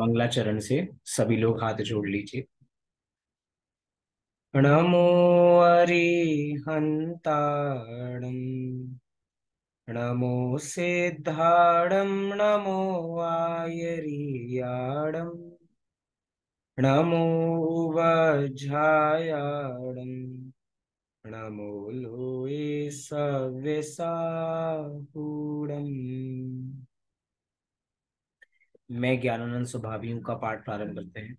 मंगलाचरण से सभी लोग हाथ जोड़ लीजिए नमो अरिहंताणम नमो सिद्धाड़म नमो आयरियाड़म नमो वज्रायाणम नमो लोये सव्यसाहूणम मैं ज्ञानानंद स्वभावियों का पाठ प्रारंभ हम्म। करते हैं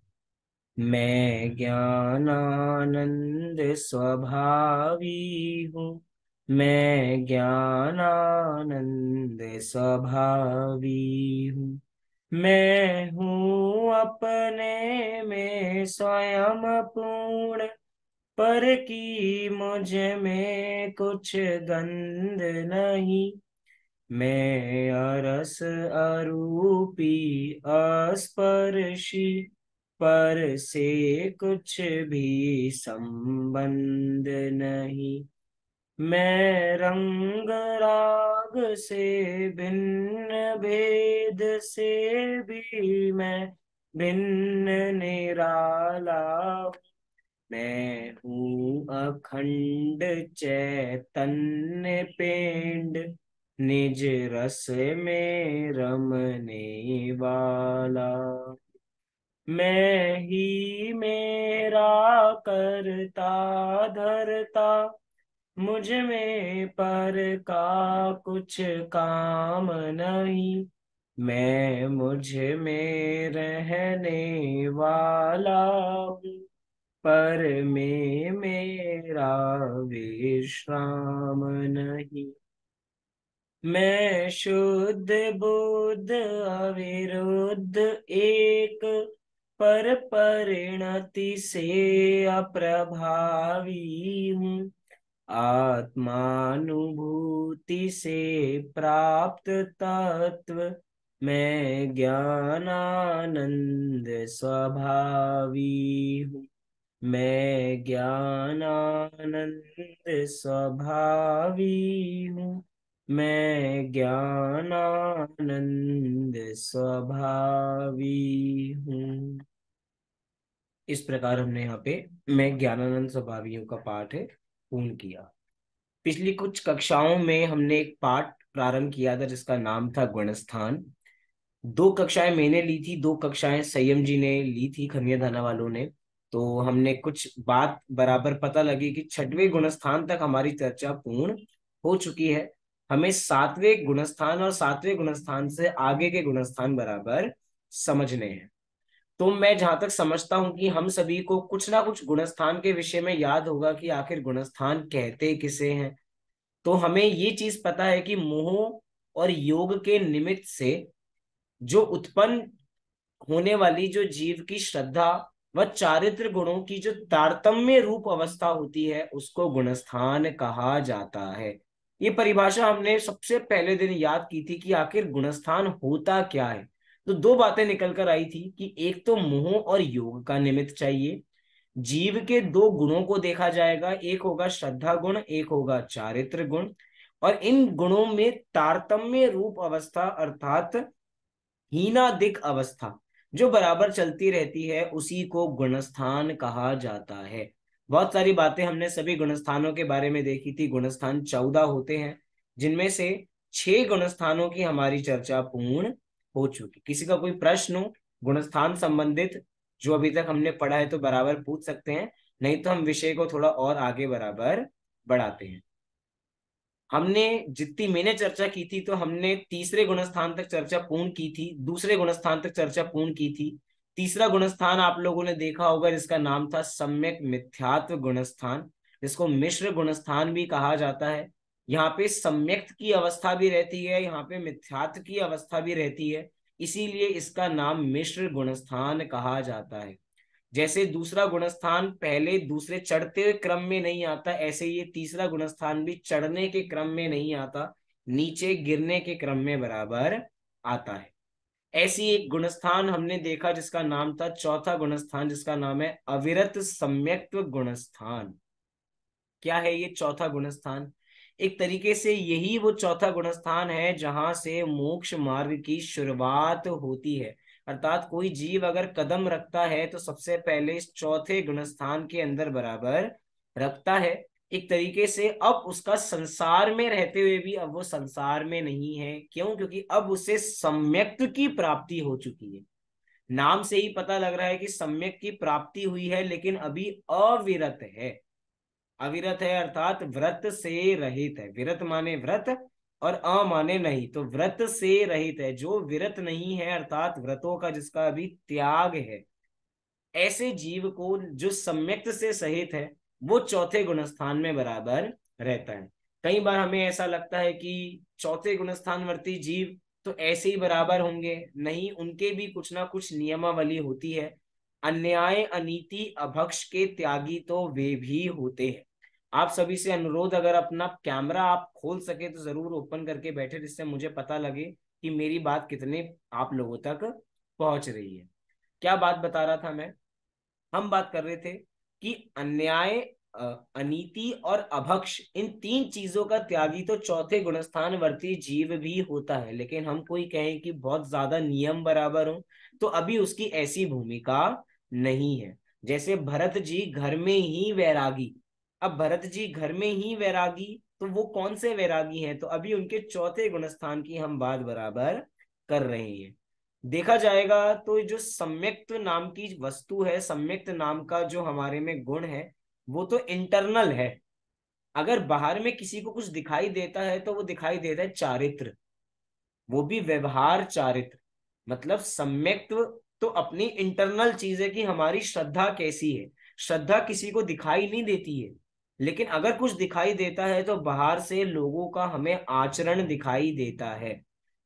मैं ज्ञानानंद स्वभावी हूँ मैं ज्ञानानंद स्वभावी हूँ मैं हूँ अपने में स्वयं पूर्ण पर की मुझ में कुछ गंध नहीं मैं अरस अरूपी अस्पर्शी पर से कुछ भी संबंध नहीं मैं रंग राग से भिन्न भेद से भी मैं भिन्न निराला मैं हूँ अखंड चैतन्य पेंड निज रस में रमने वाला मैं ही मेरा करता धरता मुझ में पर का कुछ काम नहीं मैं मुझ में रहने वाला हूँ पर में मेरा विश्राम नहीं मैं शुद्ध बुद्ध अविरुद्ध एक पर परिणति से अप्रभावी हूँ आत्मानुभूति से प्राप्त तत्व मैं ज्ञानानंद स्वभावी हूँ मैं ज्ञानानंद स्वभावी हूँ मैं ज्ञानानंद स्वभावी हूँ इस प्रकार हमने यहाँ पे मैं ज्ञानानंद स्वभावियों का पाठ पूर्ण किया पिछली कुछ कक्षाओं में हमने एक पाठ प्रारंभ किया था जिसका नाम था गुणस्थान दो कक्षाएं मैंने ली थी दो कक्षाएं संयम जी ने ली थी खनिया धाना वालों ने तो हमने कुछ बात बराबर पता लगी कि छठवें गुणस्थान तक हमारी चर्चा पूर्ण हो चुकी है हमें सातवें गुणस्थान और सातवें गुणस्थान से आगे के गुणस्थान बराबर समझने हैं तो मैं जहां तक समझता हूं कि हम सभी को कुछ ना कुछ गुणस्थान के विषय में याद होगा कि आखिर गुणस्थान कहते किसे हैं तो हमें ये चीज पता है कि मोह और योग के निमित्त से जो उत्पन्न होने वाली जो जीव की श्रद्धा व चारित्र गुणों की जो तारतम्य रूप अवस्था होती है उसको गुणस्थान कहा जाता है ये परिभाषा हमने सबसे पहले दिन याद की थी कि आखिर गुणस्थान होता क्या है तो दो बातें निकल कर आई थी कि एक तो मोह और योग का निमित्त चाहिए जीव के दो गुणों को देखा जाएगा एक होगा श्रद्धा गुण एक होगा चारित्र गुण और इन गुणों में तारतम्य रूप अवस्था अर्थात हीना दिक अवस्था जो बराबर चलती रहती है उसी को गुणस्थान कहा जाता है बहुत सारी बातें हमने सभी गुणस्थानों के बारे में देखी थी गुणस्थान चौदह होते हैं जिनमें से छह गुणस्थानों की हमारी चर्चा पूर्ण हो चुकी किसी का कोई प्रश्न हो गुणस्थान संबंधित जो अभी तक हमने पढ़ा है तो बराबर पूछ सकते हैं नहीं तो हम विषय को थोड़ा और आगे बराबर बढ़ाते हैं हमने जितनी मैंने चर्चा की थी तो हमने तीसरे गुणस्थान तक चर्चा पूर्ण की थी दूसरे गुणस्थान तक चर्चा पूर्ण की थी तीसरा गुणस्थान आप लोगों ने देखा होगा जिसका नाम था सम्यक मिथ्यात्व गुणस्थान जिसको मिश्र गुणस्थान भी कहा जाता है यहाँ पे सम्यक की अवस्था भी रहती है यहाँ पे मिथ्यात्व की अवस्था भी रहती है इसीलिए इसका नाम मिश्र गुणस्थान कहा जाता है जैसे दूसरा गुणस्थान पहले दूसरे चढ़ते क्रम में नहीं आता ऐसे ये तीसरा गुणस्थान भी चढ़ने के क्रम में नहीं आता नीचे गिरने के क्रम में बराबर आता है ऐसी एक गुणस्थान हमने देखा जिसका नाम था चौथा गुणस्थान जिसका नाम है अविरत सम्यक्त्व गुणस्थान क्या है ये चौथा गुणस्थान एक तरीके से यही वो चौथा गुणस्थान है जहां से मोक्ष मार्ग की शुरुआत होती है अर्थात कोई जीव अगर कदम रखता है तो सबसे पहले इस चौथे गुणस्थान के अंदर बराबर रखता है एक तरीके से अब उसका संसार में रहते हुए भी अब वो संसार में नहीं है क्यों क्योंकि अब उसे सम्यक की प्राप्ति हो चुकी है नाम से ही पता लग रहा है कि सम्यक की प्राप्ति हुई है लेकिन अभी अविरत है अविरत है अर्थात व्रत से रहित है विरत माने व्रत और अ माने नहीं तो व्रत से रहित है जो विरत नहीं है अर्थात व्रतों का जिसका अभी त्याग है ऐसे जीव को जो सम्यक से सहित है वो चौथे गुणस्थान में बराबर रहता है कई बार हमें ऐसा लगता है कि चौथे गुणस्थानवर्ती जीव तो ऐसे ही बराबर होंगे नहीं उनके भी कुछ ना कुछ नियमावली होती है अन्याय अनीति अभक्ष के त्यागी तो वे भी होते हैं आप सभी से अनुरोध अगर अपना कैमरा आप खोल सके तो जरूर ओपन करके बैठे जिससे मुझे पता लगे कि मेरी बात कितने आप लोगों तक पहुंच रही है क्या बात बता रहा था मैं हम बात कर रहे थे कि अन्याय अनीति और अभक्ष इन तीन चीजों का त्यागी तो चौथे गुणस्थान वर्ती जीव भी होता है लेकिन हम कोई कहें कि बहुत ज्यादा नियम बराबर हो तो अभी उसकी ऐसी भूमिका नहीं है जैसे भरत जी घर में ही वैरागी अब भरत जी घर में ही वैरागी तो वो कौन से वैरागी हैं तो अभी उनके चौथे गुणस्थान की हम बात बराबर कर रहे हैं देखा जाएगा तो जो सम्यक्त नाम की वस्तु है सम्यक्त नाम का जो हमारे में गुण है वो तो इंटरनल है अगर बाहर में किसी को कुछ दिखाई देता है तो वो दिखाई देता है चारित्र वो भी व्यवहार चारित्र मतलब सम्यक्त तो अपनी इंटरनल चीज है कि हमारी श्रद्धा कैसी है श्रद्धा किसी को दिखाई नहीं देती है लेकिन अगर कुछ दिखाई देता है तो बाहर से लोगों का हमें आचरण दिखाई देता है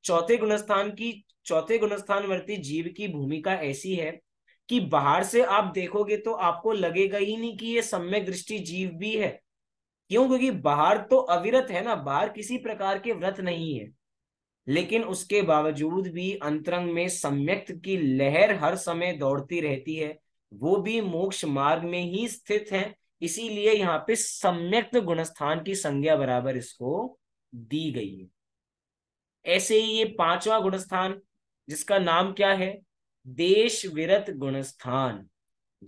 चौथे गुणस्थान की चौथे गुणस्थानवर्ती जीव की भूमिका ऐसी है कि बाहर से आप देखोगे तो आपको लगेगा ही नहीं कि ये सम्यक दृष्टि जीव भी है क्यों क्योंकि बाहर तो अविरत है ना बाहर किसी प्रकार के व्रत नहीं है लेकिन उसके बावजूद भी अंतरंग में सम्यक्त की लहर हर समय दौड़ती रहती है वो भी मोक्ष मार्ग में ही स्थित है इसीलिए यहाँ पे सम्यक्त गुणस्थान की संज्ञा बराबर इसको दी गई है ऐसे ही ये पांचवा गुणस्थान जिसका नाम क्या है देश विरत गुणस्थान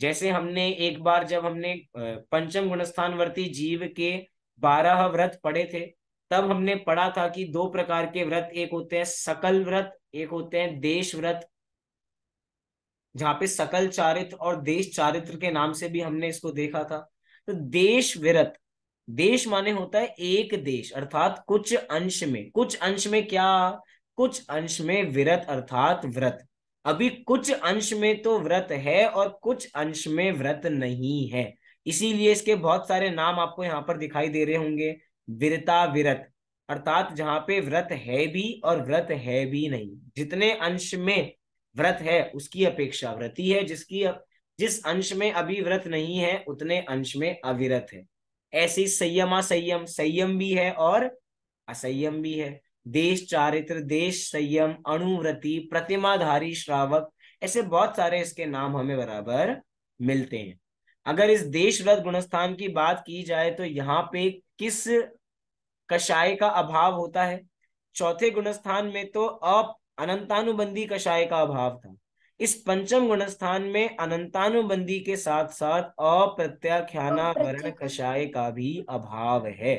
जैसे हमने एक बार जब हमने पंचम गुणस्थान वर्ती जीव के बारह व्रत पढ़े थे तब हमने पढ़ा था कि दो प्रकार के व्रत एक होते हैं सकल व्रत एक होते हैं देश व्रत जहां पे सकल चारित्र और देश चारित्र के नाम से भी हमने इसको देखा था तो देश विरत देश माने होता है एक देश अर्थात कुछ अंश में कुछ अंश में क्या कुछ अंश में व्रत अर्थात व्रत अभी कुछ अंश में तो व्रत है और कुछ अंश में व्रत नहीं है इसीलिए इसके बहुत सारे नाम आपको यहाँ पर दिखाई दे रहे होंगे वीरता व्रत अर्थात जहां पे व्रत है भी और व्रत है भी नहीं जितने अंश में व्रत है उसकी अपेक्षा व्रति है जिसकी जिस अंश में अभी व्रत नहीं है उतने अंश में अविरत है ऐसे ही संयम संयम संयम भी है और असंयम भी है देश चारित्र देश संयम अणुव्रति प्रतिमाधारी श्रावक ऐसे बहुत सारे इसके नाम हमें बराबर मिलते हैं अगर इस देश व्रत गुणस्थान की बात की जाए तो यहाँ पे किस कषाय का अभाव होता है चौथे गुणस्थान में तो अप अनंतानुबंधी कषाय का अभाव था इस पंचम गुण स्थान में अनंतानुबंधी के साथ साथ अप्रत्याख्यानावरण कषाय का भी अभाव है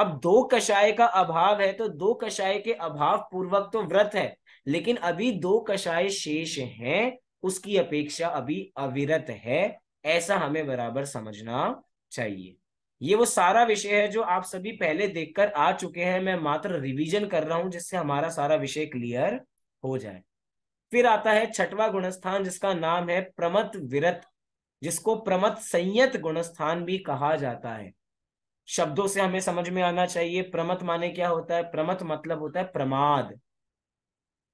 अब दो कषाय का अभाव है तो दो कषाय के अभाव पूर्वक तो व्रत है लेकिन अभी दो कषाय शेष हैं उसकी अपेक्षा अभी अविरत है ऐसा हमें बराबर समझना चाहिए ये वो सारा विषय है जो आप सभी पहले देखकर आ चुके हैं मैं मात्र रिवीजन कर रहा हूं जिससे हमारा सारा विषय क्लियर हो जाए फिर आता है छठवा गुणस्थान जिसका नाम है प्रमत विरत जिसको प्रमत संयत गुणस्थान भी कहा जाता है शब्दों से हमें समझ में आना चाहिए प्रमत माने क्या होता है प्रमत मतलब होता है प्रमाद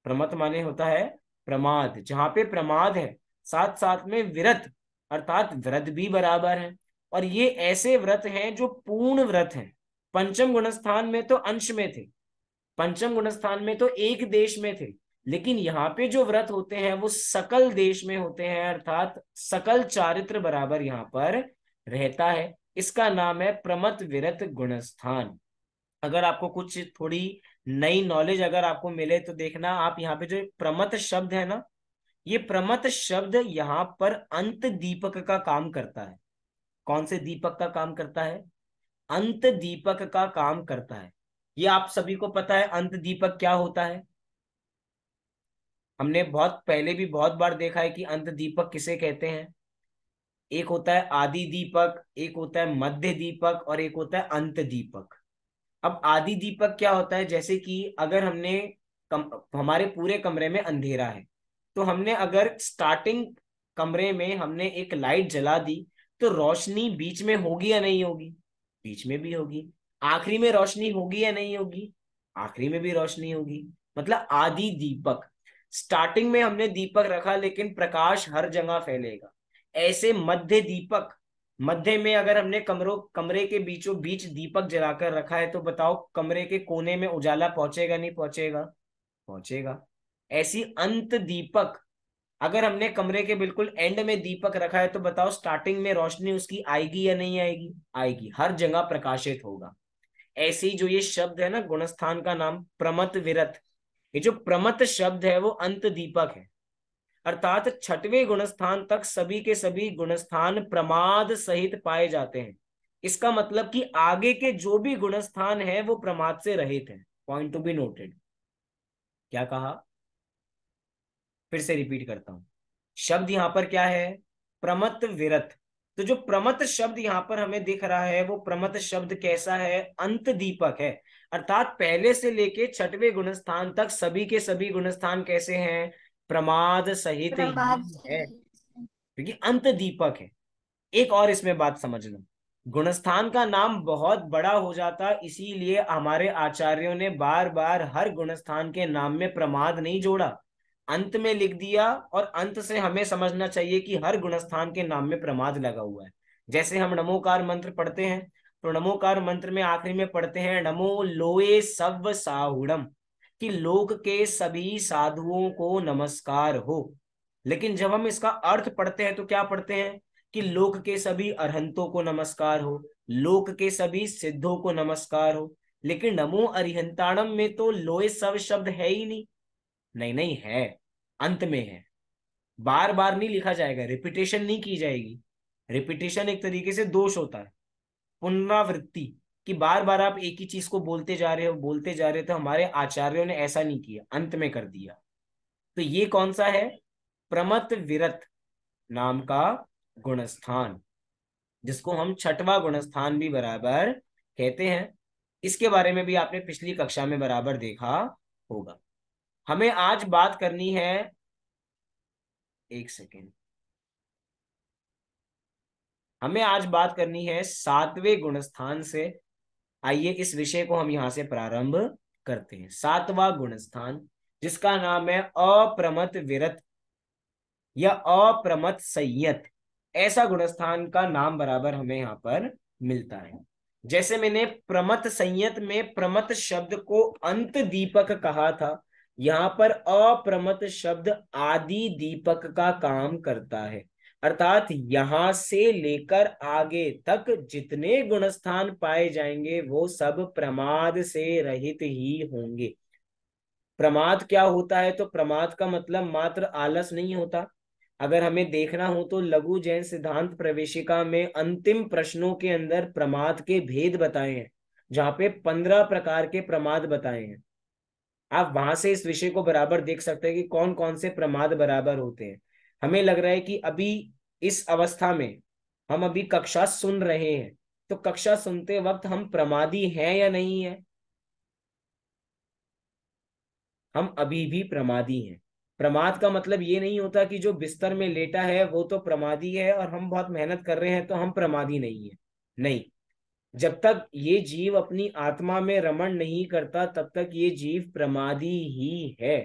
प्रमत माने होता है प्रमाद जहां पे प्रमाद है साथ साथ में विरत अर्थात व्रत भी बराबर है और ये ऐसे व्रत हैं जो पूर्ण व्रत हैं पंचम गुणस्थान में तो अंश में थे पंचम गुणस्थान में तो एक देश में थे लेकिन यहाँ पे जो व्रत होते हैं वो सकल देश में होते हैं अर्थात सकल चारित्र बराबर यहाँ पर रहता है इसका नाम है प्रमत विरत गुणस्थान अगर आपको कुछ थोड़ी नई नॉलेज अगर आपको मिले तो देखना आप यहाँ पे जो प्रमत शब्द है ना ये प्रमत शब्द यहाँ पर अंत दीपक का काम करता है कौन से दीपक का काम करता है अंत दीपक का काम करता है ये आप सभी को पता है अंत दीपक क्या होता है हमने बहुत पहले भी बहुत बार देखा है कि अंत दीपक किसे कहते हैं एक होता है आदि दीपक एक होता है मध्य दीपक और एक होता है अंत दीपक अब आदि दीपक क्या होता है जैसे कि अगर हमने कम, हमारे पूरे कमरे में अंधेरा है तो हमने अगर स्टार्टिंग कमरे में हमने एक लाइट जला दी तो रोशनी बीच में होगी या नहीं होगी बीच में भी होगी आखिरी में रोशनी होगी या नहीं होगी आखिरी में भी रोशनी होगी मतलब आदि दीपक स्टार्टिंग में हमने दीपक रखा लेकिन प्रकाश हर जगह फैलेगा ऐसे मध्य दीपक मध्य में अगर हमने कमरों कमरे के बीचों बीच दीपक जलाकर रखा है तो बताओ कमरे के कोने में उजाला पहुंचेगा नहीं पहुंचेगा पहुंचेगा ऐसी अंत दीपक अगर हमने कमरे के बिल्कुल एंड में दीपक रखा है तो बताओ स्टार्टिंग में रोशनी उसकी आएगी या नहीं आएगी आएगी हर जगह प्रकाशित होगा ऐसे ही जो ये शब्द है ना गुणस्थान का नाम प्रमत विरत ये जो प्रमत शब्द है वो अंत दीपक है अर्थात छठवें गुणस्थान तक सभी के सभी गुणस्थान प्रमाद सहित पाए जाते हैं इसका मतलब कि आगे के जो भी गुणस्थान है वो प्रमाद से रहित है पॉइंट टू बी नोटेड क्या कहा फिर से रिपीट करता हूं शब्द यहां पर क्या है प्रमत विरत तो जो प्रमत शब्द यहाँ पर हमें दिख रहा है वो प्रमत शब्द कैसा है अंत दीपक है अर्थात पहले से लेके छठवें गुणस्थान तक सभी के सभी गुणस्थान कैसे हैं प्रमाद सहित है क्योंकि अंत दीपक है एक और इसमें बात समझ लो गुणस्थान का नाम बहुत बड़ा हो जाता इसीलिए हमारे आचार्यों ने बार बार हर गुणस्थान के नाम में प्रमाद नहीं जोड़ा अंत में लिख दिया और अंत से हमें समझना चाहिए कि हर गुणस्थान के नाम में प्रमाद लगा हुआ है जैसे हम नमोकार मंत्र पढ़ते हैं तो नमोकार मंत्र में आखिरी में पढ़ते हैं नमो लोए सब साहुड़म कि लोक के सभी साधुओं को नमस्कार हो लेकिन जब हम इसका अर्थ पढ़ते हैं तो क्या पढ़ते हैं कि लोक के सभी अरहंतों को नमस्कार हो लोक के सभी सिद्धों को नमस्कार हो लेकिन नमो अरिहंताणम में तो लोए सब शब्द है ही नहीं नहीं नहीं है अंत में है बार बार नहीं लिखा जाएगा रिपीटेशन नहीं की जाएगी रिपीटेशन एक तरीके से दोष होता है पुनरावृत्ति कि बार बार आप एक ही चीज को बोलते जा रहे हो बोलते जा रहे हो तो हमारे आचार्यों ने ऐसा नहीं किया अंत में कर दिया तो ये कौन सा है प्रमत विरत नाम का गुणस्थान जिसको हम छठवा गुणस्थान भी बराबर कहते हैं इसके बारे में भी आपने पिछली कक्षा में बराबर देखा होगा हमें आज बात करनी है एक सेकेंड हमें आज बात करनी है सातवें गुणस्थान से आइए इस विषय को हम यहां से प्रारंभ करते हैं सातवां गुणस्थान जिसका नाम है अप्रमत विरत या अप्रमत संयत ऐसा गुणस्थान का नाम बराबर हमें यहाँ पर मिलता है जैसे मैंने प्रमत संयत में प्रमत शब्द को अंत दीपक कहा था यहाँ पर अप्रमत शब्द आदि दीपक का काम करता है अर्थात यहाँ से लेकर आगे तक जितने गुणस्थान पाए जाएंगे वो सब प्रमाद से रहित ही होंगे प्रमाद क्या होता है तो प्रमाद का मतलब मात्र आलस नहीं होता अगर हमें देखना हो तो लघु जैन सिद्धांत प्रवेशिका में अंतिम प्रश्नों के अंदर प्रमाद के भेद बताए हैं जहाँ पे पंद्रह प्रकार के प्रमाद बताए हैं आप वहां से इस विषय को बराबर देख सकते हैं कि कौन कौन से प्रमाद बराबर होते हैं हमें लग रहा है कि अभी इस अवस्था में हम अभी कक्षा सुन रहे हैं तो कक्षा सुनते वक्त हम प्रमादी हैं या नहीं है हम अभी भी प्रमादी हैं प्रमाद का मतलब ये नहीं होता कि जो बिस्तर में लेटा है वो तो प्रमादी है और हम बहुत मेहनत कर रहे हैं तो हम प्रमादी नहीं है नहीं जब तक ये जीव अपनी आत्मा में रमण नहीं करता तब तक ये जीव प्रमादी ही है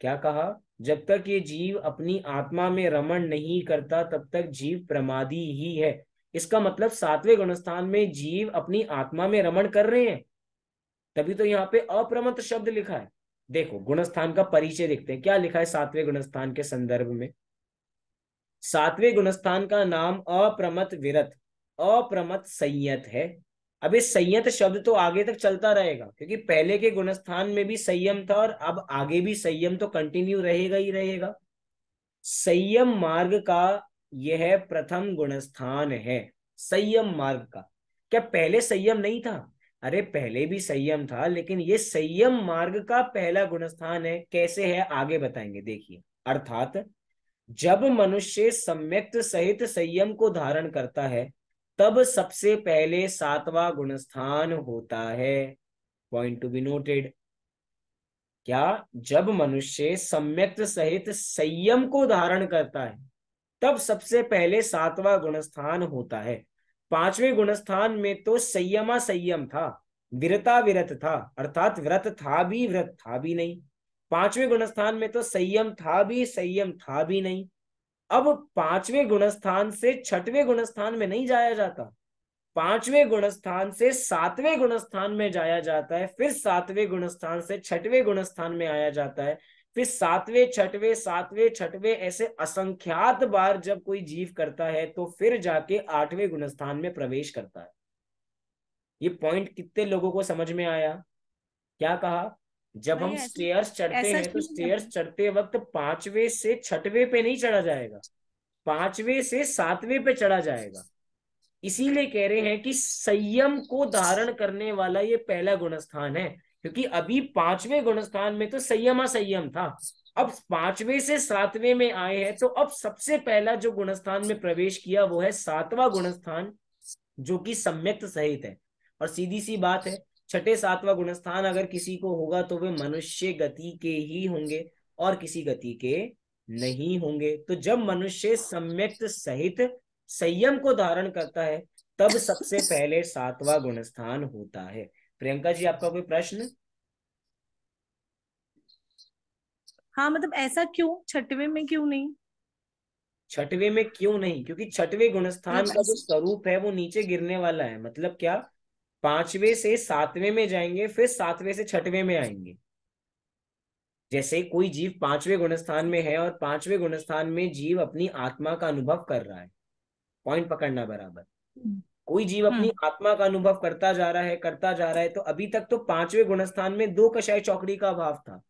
क्या कहा जब तक ये जीव अपनी आत्मा में रमण नहीं करता तब तक जीव प्रमादी ही है इसका मतलब सातवें गुणस्थान में जीव अपनी आत्मा में रमण कर रहे हैं तभी तो यहाँ पे अप्रमत शब्द लिखा है देखो गुणस्थान का परिचय देखते हैं क्या लिखा है सातवें गुणस्थान के संदर्भ में सातवें गुणस्थान का नाम अप्रमत विरत अप्रमत संयत है अब ये संयत शब्द तो आगे तक चलता रहेगा क्योंकि पहले के गुणस्थान में भी संयम था और अब आगे भी संयम तो कंटिन्यू रहेगा ही रहेगा संयम मार्ग का यह प्रथम गुणस्थान है संयम मार्ग का क्या पहले संयम नहीं था अरे पहले भी संयम था लेकिन ये संयम मार्ग का पहला गुणस्थान है कैसे है आगे बताएंगे देखिए अर्थात जब मनुष्य सम्यक्त सहित संयम को धारण करता है तब सबसे पहले सातवां गुणस्थान होता है पॉइंट टू बी नोटेड क्या जब मनुष्य सम्यक सहित संयम को धारण करता है तब सबसे पहले सातवां गुणस्थान होता है पांचवें गुणस्थान में तो संयमा संयम था विरता विरत था अर्थात व्रत था भी व्रत था भी नहीं पांचवें गुणस्थान में तो संयम था भी संयम था भी नहीं अब पांचवें गुणस्थान से छठवें गुणस्थान में नहीं जाया जाता पांचवें गुणस्थान से सातवें गुणस्थान में जाया जाता है फिर सातवें गुणस्थान से छठवें गुणस्थान में आया जाता है फिर सातवें छठवें सातवें छठवें ऐसे असंख्यात बार जब कोई जीव करता है तो फिर जाके आठवें गुणस्थान में प्रवेश करता है ये पॉइंट कितने लोगों को समझ में आया क्या कहा जब हम स्टेयर्स चढ़ते हैं तो स्टेयर्स चढ़ते वक्त पांचवे से छठवे पे नहीं चढ़ा जाएगा पांचवे से सातवें पे चढ़ा जाएगा इसीलिए कह रहे हैं कि संयम को धारण करने वाला ये पहला गुणस्थान है क्योंकि अभी पांचवें गुणस्थान में तो संयमा संयम था अब पांचवें से सातवें में आए हैं तो अब सबसे पहला जो गुणस्थान में प्रवेश किया वो है सातवां गुणस्थान जो कि सम्यक्त सहित है और सीधी सी बात है छठे सातवां गुणस्थान अगर किसी को होगा तो वे मनुष्य गति के ही होंगे और किसी गति के नहीं होंगे तो जब मनुष्य सम्यक सहित संयम को धारण करता है तब सबसे पहले सातवां गुणस्थान होता है प्रियंका जी आपका कोई प्रश्न हाँ मतलब ऐसा क्यों छठवे में क्यों नहीं छठवे में क्यों नहीं क्योंकि छठवे गुणस्थान का जो अच्छा। स्वरूप है वो नीचे गिरने वाला है मतलब क्या पांचवे से सातवें में जाएंगे फिर सातवें से छठवें में आएंगे जैसे कोई जीव पांचवें गुणस्थान में है और पांचवें गुणस्थान में जीव अपनी आत्मा का अनुभव कर रहा है पॉइंट पकड़ना बराबर हम्म। कोई जीव अपनी हम्म। आत्मा का अनुभव करता जा रहा है करता जा रहा है तो अभी तक तो पांचवें गुणस्थान में दो कषाय चौकड़ी का अभाव था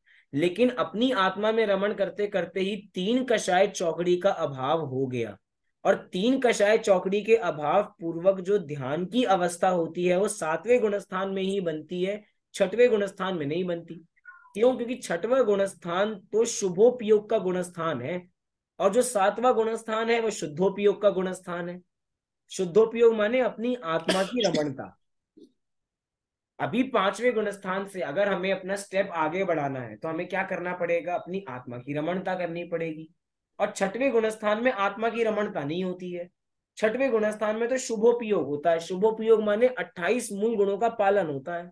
लेकिन अपनी आत्मा में रमण करते करते ही तीन कषाय चौकड़ी का अभाव हो गया और तीन कषाय चौकड़ी के अभाव पूर्वक जो ध्यान की अवस्था होती है वो सातवें गुणस्थान में ही बनती है छठवें गुणस्थान में नहीं बनती क्यों क्योंकि छठवा गुणस्थान तो शुभोपयोग का गुणस्थान है और जो सातवां गुणस्थान है वो शुद्धोपयोग का गुणस्थान है शुद्धोपयोग माने अपनी आत्मा की रमणता अभी पांचवें गुणस्थान से अगर हमें अपना स्टेप आगे बढ़ाना है तो हमें क्या करना पड़ेगा अपनी आत्मा की रमणता करनी पड़ेगी और छठवें गुणस्थान में आत्मा की रमणता नहीं होती है छठवें गुणस्थान में तो शुभोपयोग होता है शुभोपयोग माने 28 मूल गुणों का पालन होता है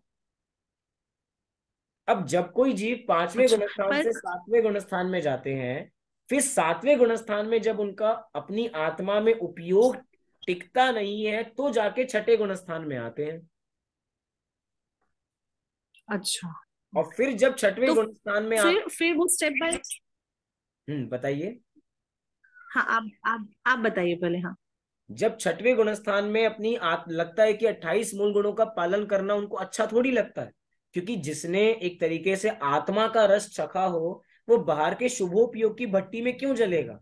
अब जब कोई जीव पांचवें अच्छा, गुणस्थान से सातवें गुणस्थान में जाते हैं फिर सातवें गुणस्थान में जब उनका अपनी आत्मा में उपयोग टिकता नहीं है तो जाके छठे गुणस्थान में आते हैं अच्छा और फिर जब छठवें तो गुणस्थान में फिर, आ... फिर वो स्टेप बाय हम्म बताइए हाँ आप आप आप बताइए पहले हाँ जब छठवें गुणस्थान में अपनी आत, लगता है कि 28 मूल गुणों का पालन करना उनको अच्छा थोड़ी लगता है क्योंकि जिसने एक तरीके से आत्मा का रस चखा हो वो बाहर के शुभोपयोग की भट्टी में क्यों जलेगा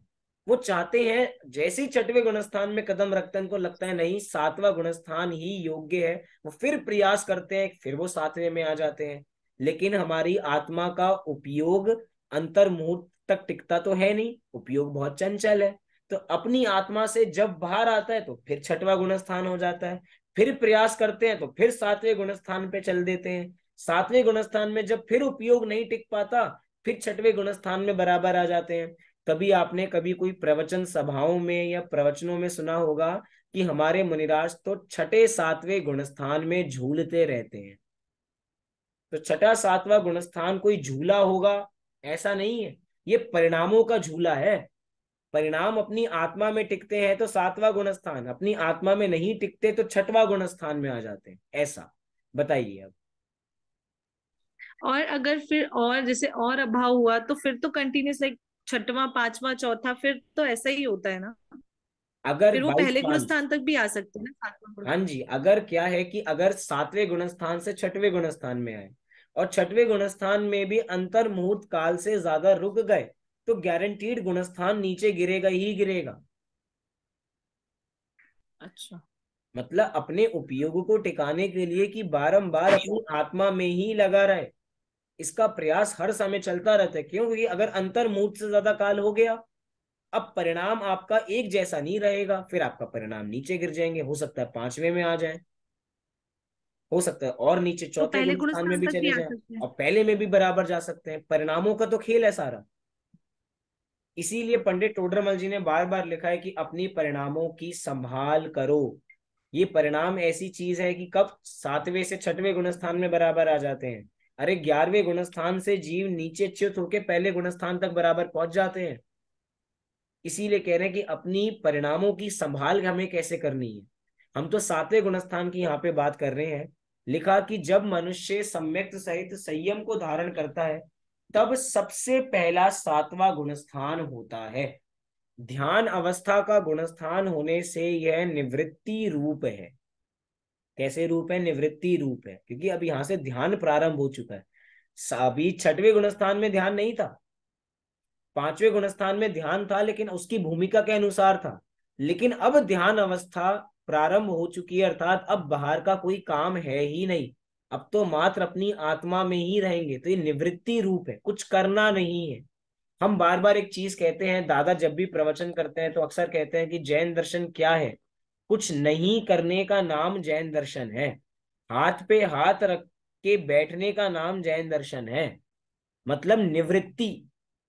वो चाहते हैं जैसे ही छठवें गुणस्थान में कदम रखते हैं उनको लगता है नहीं सातवां गुणस्थान ही योग्य है वो फिर प्रयास करते हैं फिर वो सातवें में आ जाते हैं लेकिन हमारी आत्मा का उपयोग अंतर्मुहूर्त तक टिकता तो है नहीं उपयोग बहुत चंचल है तो अपनी आत्मा से जब बाहर आता है तो फिर छठवा गुणस्थान हो जाता है फिर प्रयास करते हैं तो फिर सातवें गुणस्थान पे चल देते हैं सातवें गुणस्थान में जब फिर उपयोग नहीं टिक पाता फिर छठवें गुणस्थान में बराबर आ जाते हैं तभी आपने कभी कोई प्रवचन सभाओं में या प्रवचनों में सुना होगा कि हमारे मुनिराज तो छठे सातवें गुणस्थान में झूलते रहते हैं तो छठा सातवा गुणस्थान कोई झूला होगा ऐसा नहीं है ये परिणामों का झूला है परिणाम अपनी आत्मा में टिकते हैं तो सातवां गुणस्थान अपनी आत्मा में नहीं टिकते तो छठवां गुणस्थान में आ जाते हैं ऐसा बताइए अब और अगर फिर और जैसे और अभाव हुआ तो फिर तो कंटिन्यूस लाइक छठवा पांचवा चौथा फिर तो ऐसा ही होता है ना अगर फिर वो पहले गुणस्थान तक भी आ सकते हैं हाँ जी अगर क्या है कि अगर सातवें गुणस्थान से छठवें गुणस्थान में आए और छठवें गुणस्थान में भी अंतर मुहूर्त काल से ज्यादा रुक गए तो गारंटीड गुणस्थान नीचे गिरेगा ही गिरेगा अच्छा मतलब अपने उपयोग को टिकाने के लिए कि बारंबार आत्मा में ही लगा रहे इसका प्रयास हर समय चलता रहता है क्योंकि अगर अंतर मूर्त से ज्यादा काल हो गया अब परिणाम आपका एक जैसा नहीं रहेगा फिर आपका परिणाम नीचे गिर जाएंगे हो सकता है पांचवे में आ जाए हो सकता है और नीचे तो चौथे तो स्थान में भी चले जाए और पहले में भी बराबर जा सकते हैं परिणामों का तो खेल है सारा इसीलिए पंडित टोडरमल जी ने बार बार लिखा है कि अपनी परिणामों की संभाल करो ये परिणाम ऐसी चीज है कि कब सातवें से छठवें गुणस्थान में बराबर आ जाते हैं अरे ग्यारहवें गुणस्थान से जीव नीचे च्युत होकर पहले गुणस्थान तक बराबर पहुंच जाते हैं इसीलिए कह रहे हैं कि अपनी परिणामों की संभाल हमें कैसे करनी है हम तो सातवें गुणस्थान की यहाँ पे बात कर रहे हैं लिखा कि जब मनुष्य सम्यक्त सहित संयम को धारण करता है तब सबसे पहला सातवां गुणस्थान होता है ध्यान अवस्था का गुणस्थान होने से यह निवृत्ति रूप है कैसे रूप है निवृत्ति रूप है क्योंकि अब यहां से ध्यान प्रारंभ हो चुका है अभी छठवें गुणस्थान में ध्यान नहीं था पांचवें गुणस्थान में ध्यान था लेकिन उसकी भूमिका के अनुसार था लेकिन अब ध्यान अवस्था प्रारंभ हो चुकी है अर्थात अब बाहर का कोई काम है ही नहीं अब तो मात्र अपनी आत्मा में ही रहेंगे तो ये निवृत्ति रूप है कुछ करना नहीं है हम बार बार एक चीज कहते हैं दादा जब भी प्रवचन करते हैं तो अक्सर कहते हैं कि जैन दर्शन क्या है कुछ नहीं करने का नाम जैन दर्शन है हाथ पे हाथ रख के बैठने का नाम जैन दर्शन है मतलब निवृत्ति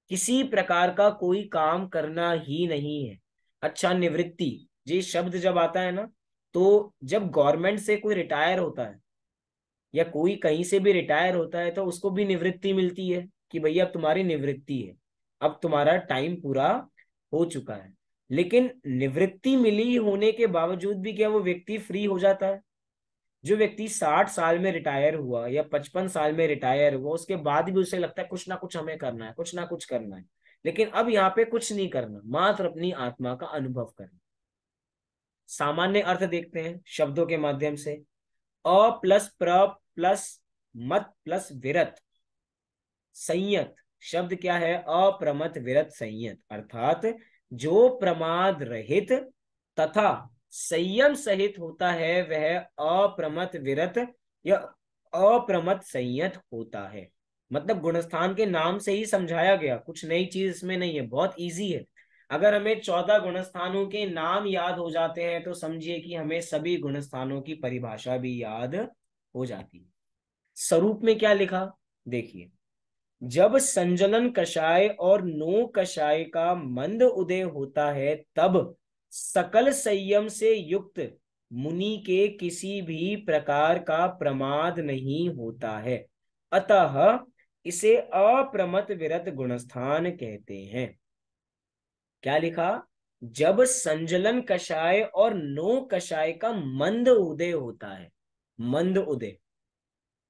किसी प्रकार का कोई काम करना ही नहीं है अच्छा निवृत्ति ये शब्द जब आता है ना तो जब गवर्नमेंट से कोई रिटायर होता है या कोई कहीं से भी रिटायर होता है तो उसको भी निवृत्ति मिलती है कि भैया अब तुम्हारी निवृत्ति है अब तुम्हारा टाइम पूरा हो चुका है लेकिन निवृत्ति मिली होने के बावजूद भी क्या वो व्यक्ति फ्री हो जाता है जो व्यक्ति साठ साल में रिटायर हुआ या पचपन साल में रिटायर हुआ उसके बाद भी उसे लगता है कुछ ना कुछ हमें करना है कुछ ना कुछ करना है लेकिन अब यहाँ पे कुछ नहीं करना मात्र अपनी आत्मा का अनुभव करना सामान्य अर्थ देखते हैं शब्दों के माध्यम से अ प्लस प्र प्लस मत प्लस विरत संयत शब्द क्या है अप्रमत विरत संयत अर्थात जो प्रमाद रहित तथा संयम सहित होता है वह अप्रमत विरत या अप्रमत संयत होता है मतलब गुणस्थान के नाम से ही समझाया गया कुछ नई चीज इसमें नहीं है बहुत इजी है अगर हमें चौदह गुणस्थानों के नाम याद हो जाते हैं तो समझिए कि हमें सभी गुणस्थानों की परिभाषा भी याद हो जाती है स्वरूप में क्या लिखा देखिए जब संजलन कषाय और नो कषाय का मंद उदय होता है तब सकल संयम से युक्त मुनि के किसी भी प्रकार का प्रमाद नहीं होता है अतः इसे अप्रमत विरत गुणस्थान कहते हैं क्या लिखा जब संजलन कषाय और नो कषाय का मंद उदय होता है मंद उदय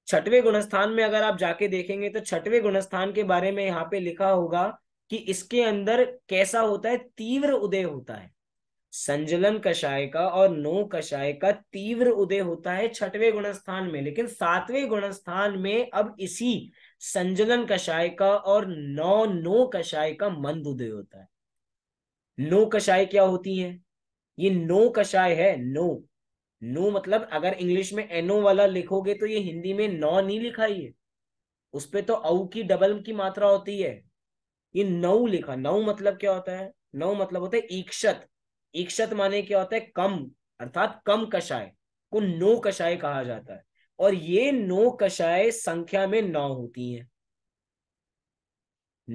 छठवें गुणस्थान में अगर आप जाके देखेंगे तो छठवे गुणस्थान के बारे में यहाँ पे लिखा होगा कि इसके अंदर कैसा होता है तीव्र उदय होता है संजलन कषाय का और नो कषाय का तीव्र उदय होता है छठवे गुणस्थान में लेकिन सातवें गुणस्थान में अब इसी संजलन कषाय का और नौ नो कषाय का मंद उदय होता है नो कषाय क्या होती है ये नो कषाय है नो नो मतलब अगर इंग्लिश में एनो वाला लिखोगे तो ये हिंदी में नौ नहीं लिखा ये उस पर तो औ की डबल की मात्रा होती है ये नौ लिखा नौ मतलब क्या होता है नौ मतलब होता है ईक्षत ईक्षत माने क्या होता है कम अर्थात कम कषाय को नो कषाय कहा जाता है और ये नो कषाय संख्या में नौ होती हैं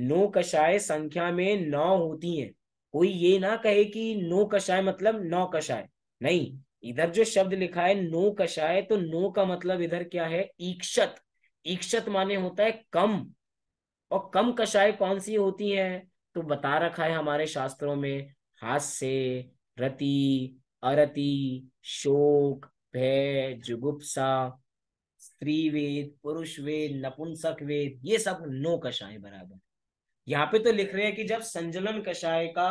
नो कषाय संख्या में नौ होती हैं कोई ये ना कहे कि नो कषाय मतलब नौ कषाय नहीं इधर जो शब्द लिखा है नो कषाय तो नो का मतलब इधर क्या है ईक्षत ईक्षत माने होता है कम और कम कषाय कौन सी होती है तो बता रखा है हमारे शास्त्रों में हास्य रति अरति शोक भय जुगुप्सा स्त्री वेद पुरुष वेद नपुंसक वेद ये सब नो कषाय बराबर यहाँ पे तो लिख रहे हैं कि जब संजलन कषाय का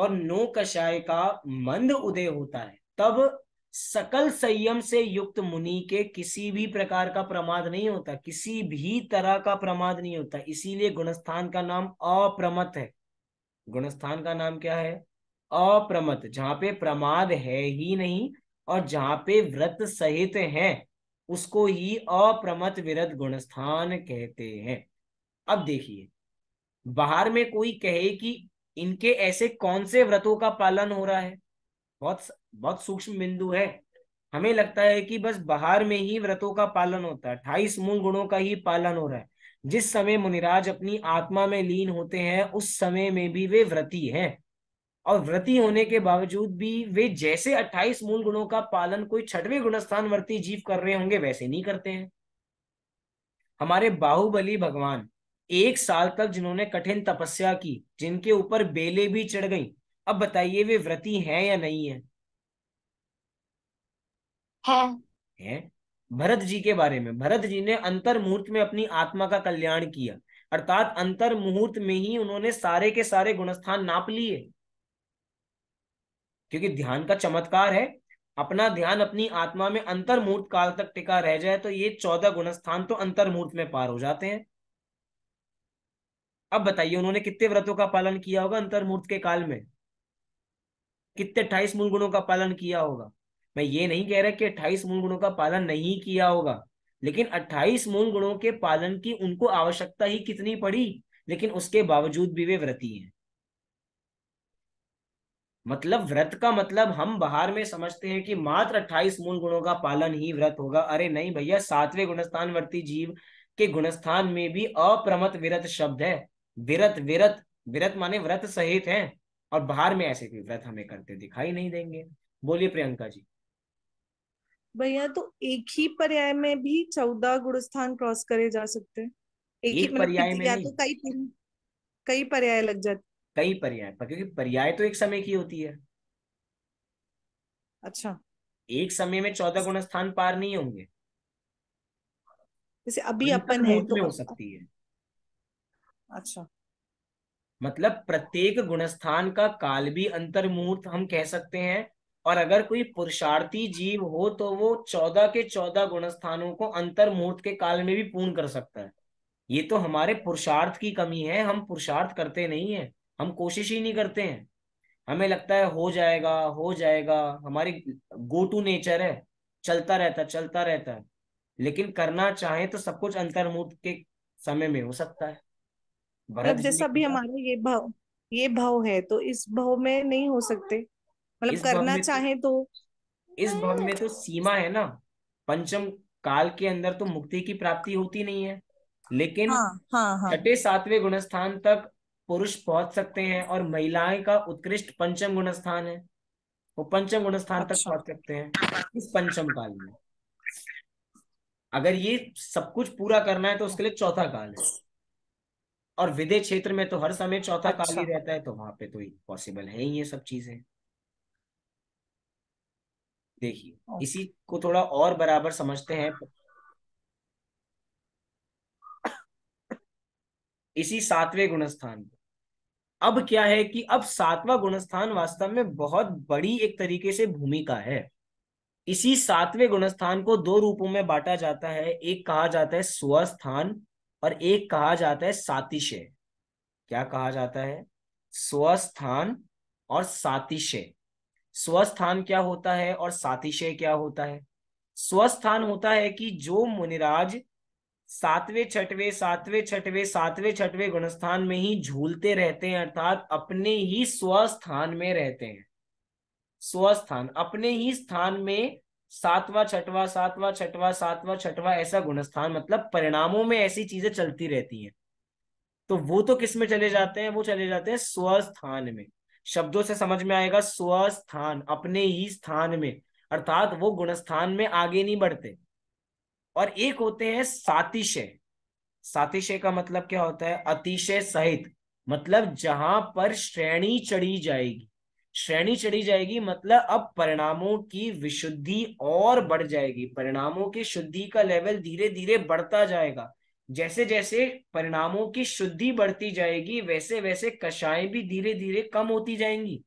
और नो कषाय का मंद उदय होता है तब सकल संयम से युक्त मुनि के किसी भी प्रकार का प्रमाद नहीं होता किसी भी तरह का प्रमाद नहीं होता इसीलिए गुणस्थान का नाम अप्रमत है गुणस्थान का नाम क्या है अप्रमत जहां पे प्रमाद है ही नहीं और जहां पे व्रत सहित है उसको ही अप्रमत विरत गुणस्थान कहते हैं अब देखिए बाहर में कोई कहे कि इनके ऐसे कौन से व्रतों का पालन हो रहा है बहुत बहुत सूक्ष्म बिंदु है हमें लगता है कि बस बाहर में ही व्रतों का पालन होता है अठाईस मूल गुणों का ही पालन हो रहा है जिस समय मुनिराज अपनी आत्मा में लीन होते हैं उस समय में भी वे व्रती हैं और व्रती होने के बावजूद भी वे जैसे 28 मूल गुणों का पालन कोई छठवें गुणस्थान वर्ती जीव कर रहे होंगे वैसे नहीं करते हैं हमारे बाहुबली भगवान एक साल तक जिन्होंने कठिन तपस्या की जिनके ऊपर बेले भी चढ़ गई अब बताइए वे व्रती हैं या नहीं है है।, है? भरत जी के बारे में भरत जी ने अंतर मुहूर्त में अपनी आत्मा का कल्याण किया अर्थात अंतर मुहूर्त में ही उन्होंने सारे के सारे गुणस्थान नाप लिए क्योंकि ध्यान का चमत्कार है अपना ध्यान अपनी आत्मा में अंतर मुहूर्त काल तक टिका रह जाए तो ये चौदह गुणस्थान तो अंतर मुहूर्त में पार हो जाते हैं अब बताइए उन्होंने कितने व्रतों का पालन किया होगा अंतर्मूर्त के काल में कितने अट्ठाईस मूल गुणों का पालन किया होगा मैं ये नहीं कह रहा कि अट्ठाईस मूल गुणों का पालन नहीं किया होगा लेकिन अट्ठाईस मूल गुणों के पालन की उनको आवश्यकता ही कितनी पड़ी लेकिन उसके बावजूद भी वे व्रती हैं मतलब व्रत का मतलब हम बाहर में समझते हैं कि मात्र अट्ठाईस मूल गुणों का पालन ही व्रत होगा अरे नहीं भैया सातवें गुणस्थान वर्ती जीव के गुणस्थान में भी अप्रमत विरत शब्द है विरत विरत विरत माने व्रत सहित हैं और बाहर में ऐसे भी व्रत हमें करते दिखाई नहीं देंगे बोलिए प्रियंका जी भैया तो एक ही पर्याय में भी चौदह गुणस्थान क्रॉस करे जा सकते हैं एक, एक ही मतलब पर्याय में या तो कई कई पर्याय लग जाते कई पर्याय पर, क्योंकि पर्याय तो एक समय की होती है अच्छा एक समय में चौदह गुणस्थान पार नहीं होंगे जैसे अभी अपन है तो हो सकती है अच्छा मतलब प्रत्येक गुणस्थान का काल भी अंतर्मुहूर्त हम कह सकते हैं और अगर कोई पुरुषार्थी जीव हो तो वो चौदह के चौदह गुणस्थानों को अंतर्मुहूर्त के काल में भी पूर्ण कर सकता है ये तो हमारे पुरुषार्थ की कमी है हम पुरुषार्थ करते नहीं है हम कोशिश ही नहीं करते हैं हमें लगता है हो जाएगा हो जाएगा हमारी गो टू नेचर है चलता रहता चलता रहता है लेकिन करना चाहे तो सब कुछ अंतर्मुहूर्त के समय में हो सकता है मतलब जैसा भी हमारा ये भाव ये भाव है तो इस भाव में नहीं हो सकते मतलब करना तो चाहे तो इस भाव में तो सीमा है ना पंचम काल के अंदर तो मुक्ति की प्राप्ति होती नहीं है लेकिन हाँ, हाँ, हाँ। छठे सातवें गुणस्थान तक पुरुष पहुंच सकते हैं और महिलाएं का उत्कृष्ट पंचम गुणस्थान है वो पंचम गुणस्थान तक अच्छा। पहुंच सकते हैं इस पंचम काल में अगर ये सब कुछ पूरा करना है तो उसके लिए चौथा काल है और विदे क्षेत्र में तो हर समय चौथा अच्छा। काल ही अच्छा। रहता है तो वहां पे तो पॉसिबल है ही ये सब चीजें देखिए इसी को थोड़ा और बराबर समझते हैं इसी सातवें गुणस्थान अब क्या है कि अब सातवां गुणस्थान वास्तव में बहुत बड़ी एक तरीके से भूमिका है इसी सातवें गुणस्थान को दो रूपों में बांटा जाता है एक कहा जाता है स्वस्थान और एक कहा जाता है सातिशय क्या कहा जाता है स्वस्थान और सातिशय स्वस्थान क्या होता है और सातिशय क्या होता है स्वस्थान होता है कि जो मुनिराज सातवें छठवें सातवें छठवें सातवें छठवें गुणस्थान में ही झूलते रहते हैं अर्थात अपने ही स्वस्थान में रहते हैं स्वस्थान अपने ही स्थान में सातवा छठवा सातवा छठवा सातवा छठवा ऐसा गुणस्थान मतलब परिणामों में ऐसी चीजें चलती रहती हैं तो वो तो किस में चले जाते हैं वो चले जाते हैं स्वस्थान में शब्दों से समझ में आएगा स्वस्थान अपने ही स्थान में अर्थात वो गुणस्थान में आगे नहीं बढ़ते और एक होते हैं सातिशय सातिशय का मतलब क्या होता है अतिशय सहित मतलब जहां पर श्रेणी चढ़ी जाएगी श्रेणी चढ़ी जाएगी मतलब अब परिणामों की विशुद्धि और बढ़ जाएगी परिणामों की शुद्धि का लेवल धीरे धीरे बढ़ता जाएगा जैसे जैसे परिणामों की शुद्धि बढ़ती जाएगी वैसे वैसे कषाएं भी धीरे धीरे कम होती जाएंगी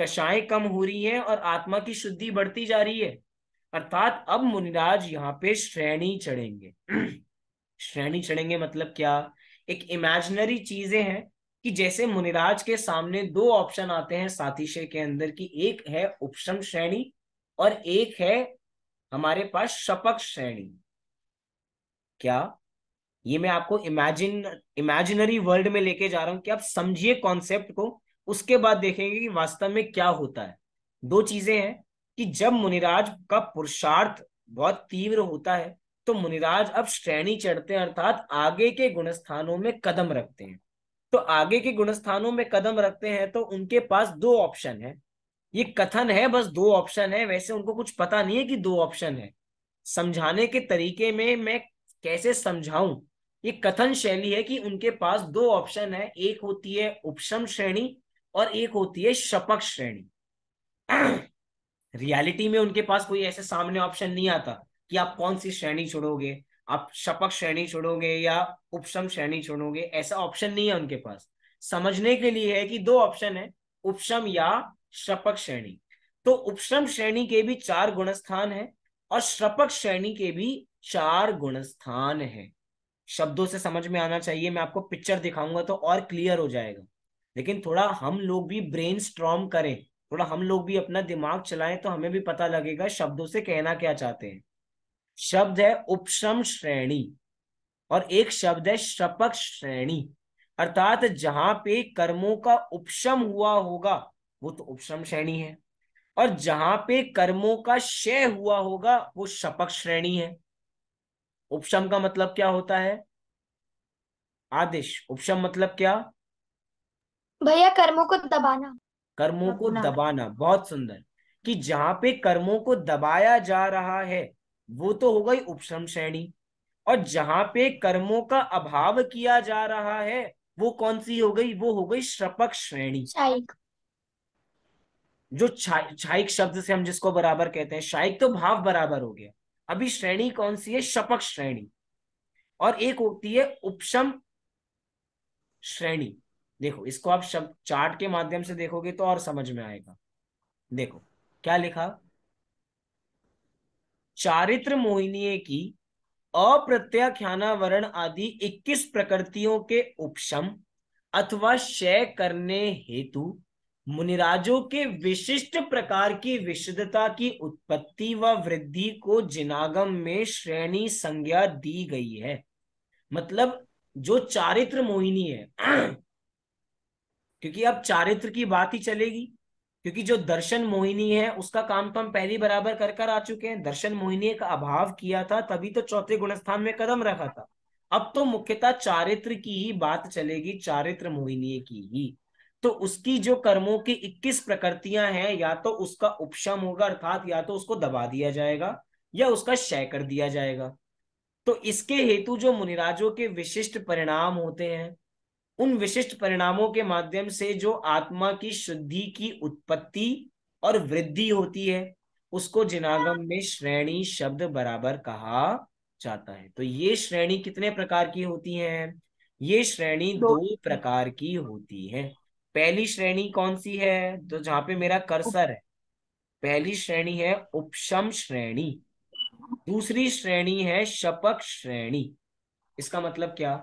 कषाएं कम हो रही हैं और आत्मा की शुद्धि बढ़ती जा रही है अर्थात अब मुनिराज यहाँ पे श्रेणी चढ़ेंगे श्रेणी चढ़ेंगे मतलब क्या एक इमेजनरी चीजें हैं कि जैसे मुनिराज के सामने दो ऑप्शन आते हैं सातिशय के अंदर की एक है उपशम श्रेणी और एक है हमारे पास शपक श्रेणी क्या ये मैं आपको इमेजिन इमेजिनरी वर्ल्ड में लेके जा रहा हूं कि आप समझिए कॉन्सेप्ट को उसके बाद देखेंगे कि वास्तव में क्या होता है दो चीजें हैं कि जब मुनिराज का पुरुषार्थ बहुत तीव्र होता है तो मुनिराज अब श्रेणी चढ़ते हैं अर्थात आगे के गुणस्थानों में कदम रखते हैं तो आगे के गुणस्थानों में कदम रखते हैं तो उनके पास दो ऑप्शन है ये कथन है बस दो ऑप्शन है वैसे उनको कुछ पता नहीं है कि दो ऑप्शन है समझाने के तरीके में मैं कैसे समझाऊं ये कथन शैली है कि उनके पास दो ऑप्शन है एक होती है उपशम श्रेणी और एक होती है शपक श्रेणी रियलिटी में उनके पास कोई ऐसे सामने ऑप्शन नहीं आता कि आप कौन सी श्रेणी छोड़ोगे आप शपक श्रेणी छोड़ोगे या उपशम श्रेणी छोड़ोगे ऐसा ऑप्शन नहीं है उनके पास समझने के लिए है कि दो ऑप्शन है उपशम या शपक श्रेणी तो उपशम श्रेणी के भी चार गुणस्थान है और श्रपक श्रेणी के भी चार गुणस्थान है शब्दों से समझ में आना चाहिए मैं आपको पिक्चर दिखाऊंगा तो और क्लियर हो जाएगा लेकिन थोड़ा हम लोग भी ब्रेन स्ट्रॉम करें थोड़ा हम लोग भी अपना दिमाग चलाएं तो हमें भी पता लगेगा शब्दों से कहना क्या चाहते हैं शब्द है उपशम श्रेणी और एक शब्द है शपक श्रेणी अर्थात जहां पे कर्मों का उपशम हुआ होगा वो तो उपशम श्रेणी है और जहां पे कर्मों का क्षय हुआ होगा वो शपक श्रेणी है उपशम का मतलब क्या होता है आदेश उपशम मतलब क्या भैया कर्मों को दबाना कर्मों को दबाना बहुत सुंदर कि जहां पे कर्मों को दबाया जा रहा है वो तो हो गई उपश्रम श्रेणी और जहां पे कर्मों का अभाव किया जा रहा है वो कौन सी हो गई वो हो गई श्रपक श्रेणी जो छाइक शब्द से हम जिसको बराबर कहते हैं शाइक तो भाव बराबर हो गया अभी श्रेणी कौन सी है शपक श्रेणी और एक होती है उपशम श्रेणी देखो इसको आप शब्द चार्ट के माध्यम से देखोगे तो और समझ में आएगा देखो क्या लिखा चारित्र मोहिनी की अप्रत्याख्यानावरण आदि 21 प्रकृतियों के उपशम अथवा क्षय करने हेतु मुनिराजों के विशिष्ट प्रकार की विशुद्धता की उत्पत्ति व वृद्धि को जिनागम में श्रेणी संज्ञा दी गई है मतलब जो चारित्र मोहिनी है क्योंकि अब चारित्र की बात ही चलेगी क्योंकि जो दर्शन मोहिनी है उसका काम तो हम पहली बराबर कर कर आ चुके हैं दर्शन मोहिनी का अभाव किया था तभी तो चौथे गुणस्थान में कदम रखा था अब तो मुख्यतः चारित्र की ही बात चलेगी चारित्र मोहिनी की ही तो उसकी जो कर्मों की 21 प्रकृतियां हैं या तो उसका उपशम होगा अर्थात या तो उसको दबा दिया जाएगा या उसका क्षय कर दिया जाएगा तो इसके हेतु जो मुनिराजों के विशिष्ट परिणाम होते हैं उन विशिष्ट परिणामों के माध्यम से जो आत्मा की शुद्धि की उत्पत्ति और वृद्धि होती है उसको जिनागम में श्रेणी शब्द बराबर कहा जाता है तो ये श्रेणी कितने प्रकार की होती है ये श्रेणी दो, दो प्रकार की होती है पहली श्रेणी कौन सी है तो जहां पे मेरा कर्सर है पहली श्रेणी है उपशम श्रेणी दूसरी श्रेणी है शपक श्रेणी इसका मतलब क्या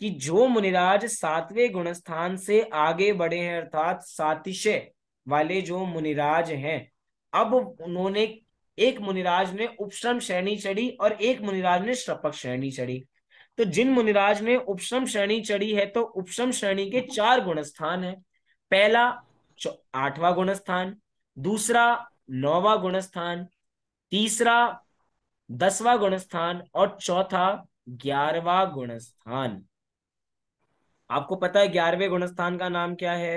कि जो मुनिराज सातवें गुणस्थान से आगे बढ़े हैं अर्थात सातिशय वाले जो मुनिराज हैं अब उन्होंने एक मुनिराज ने उपश्रम श्रेणी चढ़ी और एक मुनिराज ने श्रपक श्रेणी चढ़ी तो जिन मुनिराज ने उपश्रम श्रेणी चढ़ी है तो उपश्रम श्रेणी के चार गुणस्थान है पहला आठवां गुणस्थान दूसरा नौवा गुणस्थान तीसरा दसवां गुणस्थान और चौथा ग्यारहवा गुणस्थान आपको पता है ग्यारहवें गुणस्थान का नाम क्या है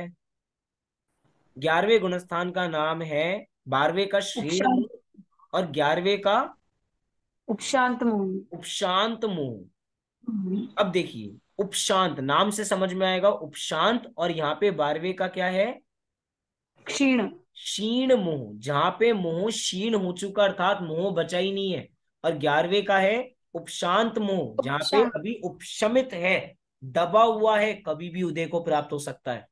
ग्यारहवें गुणस्थान का नाम है बारहवें का श्री और ग्यारहवें का उपशांत मुंह उपशांत मुंह हम्म। अब देखिए उपशांत नाम से समझ में आएगा उपशांत और यहाँ पे बारहवें का क्या है क्षीण क्षीण मोह जहां पे मोह क्षीण हो चुका अर्थात मोह बचा ही नहीं है और ग्यारहवे का है उपशांत मोह जहां पे अभी उपशमित है दबा हुआ है कभी भी उदय को प्राप्त हो सकता है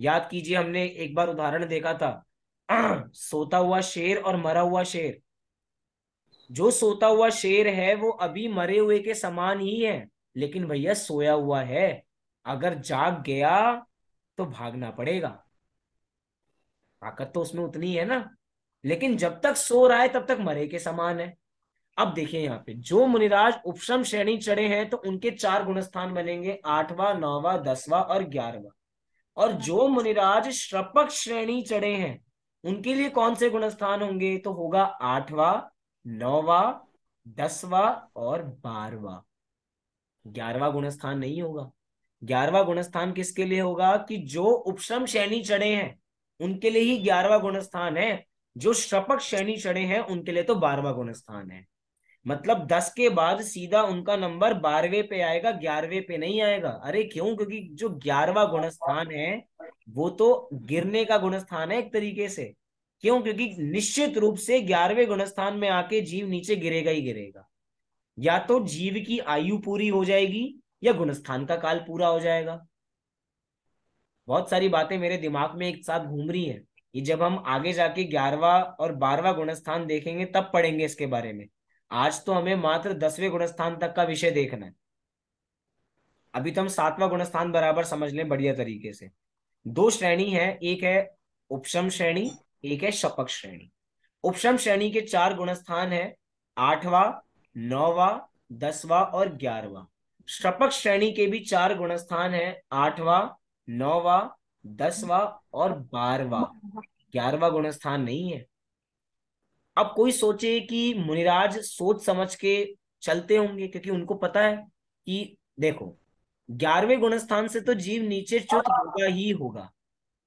याद कीजिए हमने एक बार उदाहरण देखा था सोता हुआ शेर और मरा हुआ शेर जो सोता हुआ शेर है वो अभी मरे हुए के समान ही है लेकिन भैया सोया हुआ है अगर जाग गया तो भागना पड़ेगा ताकत तो उसमें उतनी है ना लेकिन जब तक सो रहा है तब तक मरे के समान है अब देखिए यहाँ पे जो मुनिराज उपशम श्रेणी चढ़े हैं तो उनके चार गुणस्थान बनेंगे आठवा नौवा दसवा और ग्यारहवा और जो हाँ। मुनिराज श्रपक श्रेणी चढ़े हैं उनके लिए कौन से गुणस्थान होंगे तो होगा आठवा नौवा दसवा और बारवा ग्यारहवा गुणस्थान नहीं होगा ग्यारहवा गुणस्थान किसके लिए होगा कि जो उपशम श्रेणी चढ़े हैं उनके लिए ही ग्यारहवा गुणस्थान है जो श्रपक श्रेणी चढ़े हैं उनके लिए तो बारवा गुणस्थान है मतलब दस के बाद सीधा उनका नंबर बारहवें पे आएगा ग्यारहवें पे नहीं आएगा अरे क्यों क्योंकि जो ग्यारहवा गुणस्थान है वो तो गिरने का गुणस्थान है एक तरीके से क्यों क्योंकि निश्चित रूप से ग्यारहवें गुणस्थान में आके जीव नीचे गिरेगा ही गिरेगा या तो जीव की आयु पूरी हो जाएगी या गुणस्थान का काल पूरा हो जाएगा बहुत सारी बातें मेरे दिमाग में एक साथ घूम रही है ये जब हम आगे जाके ग्यारहवा और बारहवा गुणस्थान देखेंगे तब पढ़ेंगे इसके बारे में आज तो हमें मात्र दसवें गुणस्थान तक का विषय देखना है अभी तो हम सातवां गुणस्थान बराबर समझ लें बढ़िया तरीके से दो श्रेणी है एक है उपशम श्रेणी एक है शपक श्रेणी उपशम श्रेणी के चार गुणस्थान है आठवा नौवा दसवां और ग्यारहवा शपक श्रेणी के भी चार गुणस्थान है आठवा नौवा दसवा और बारवा ग्यारहवा गुणस्थान नहीं है अब कोई सोचे कि मुनिराज सोच समझ के चलते होंगे क्योंकि उनको पता है कि देखो ग्यारहवें गुणस्थान से तो जीव नीचे चुत होगा ही होगा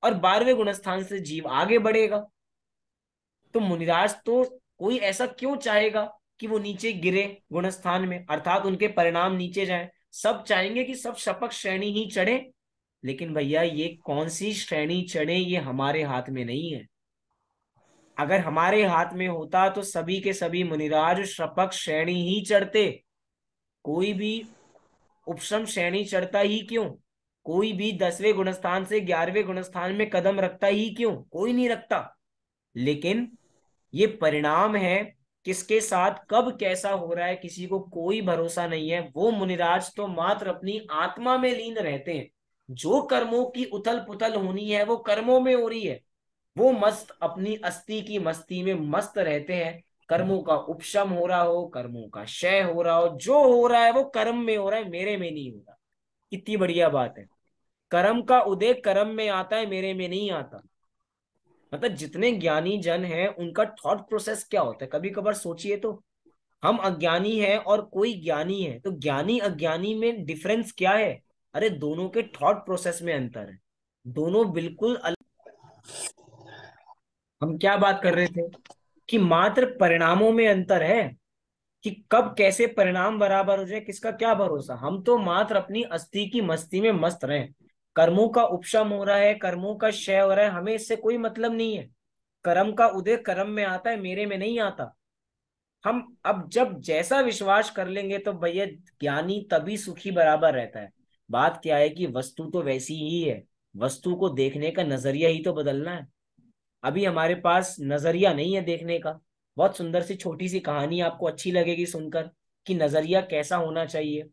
और बारहवें गुणस्थान से जीव आगे बढ़ेगा तो मुनिराज तो कोई ऐसा क्यों चाहेगा कि वो नीचे गिरे गुणस्थान में अर्थात उनके परिणाम नीचे जाए सब चाहेंगे कि सब शपक श्रेणी ही चढ़े लेकिन भैया ये कौन सी श्रेणी चढ़े ये हमारे हाथ में नहीं है अगर हमारे हाथ में होता तो सभी के सभी मुनिराज श्रपक श्रेणी ही चढ़ते कोई भी उपशम श्रेणी चढ़ता ही क्यों कोई भी दसवें गुणस्थान से ग्यारहवें गुणस्थान में कदम रखता ही क्यों कोई नहीं रखता लेकिन ये परिणाम है किसके साथ कब कैसा हो रहा है किसी को कोई भरोसा नहीं है वो मुनिराज तो मात्र अपनी आत्मा में लीन रहते हैं जो कर्मों की उथल पुथल होनी है वो कर्मों में हो रही है वो मस्त अपनी अस्थि की मस्ती में मस्त रहते हैं कर्मों का उपशम हो रहा हो कर्मों का क्षय हो रहा हो जो हो रहा है वो कर्म में हो रहा है मेरे में नहीं हो रहा कितनी बढ़िया बात है कर्म का उदय कर्म में आता है मेरे में नहीं आता मतलब जितने ज्ञानी जन हैं उनका थॉट प्रोसेस क्या होता है कभी कभार सोचिए तो हम अज्ञानी हैं और कोई ज्ञानी है तो ज्ञानी अज्ञानी में डिफरेंस क्या है अरे दोनों के थॉट प्रोसेस में अंतर है दोनों बिल्कुल अलग हम क्या बात कर रहे थे कि मात्र परिणामों में अंतर है कि कब कैसे परिणाम बराबर हो जाए किसका क्या भरोसा हम तो मात्र अपनी अस्थि की मस्ती में मस्त रहे कर्मों का उपशम हो रहा है कर्मों का क्षय हो रहा है हमें इससे कोई मतलब नहीं है कर्म का उदय कर्म में आता है मेरे में नहीं आता हम अब जब जैसा विश्वास कर लेंगे तो भैया ज्ञानी तभी सुखी बराबर रहता है बात क्या है कि वस्तु तो वैसी ही है वस्तु को देखने का नजरिया ही तो बदलना है अभी हमारे पास नजरिया नहीं है देखने का बहुत सुंदर सी छोटी सी कहानी आपको अच्छी लगेगी सुनकर कि नजरिया कैसा होना चाहिए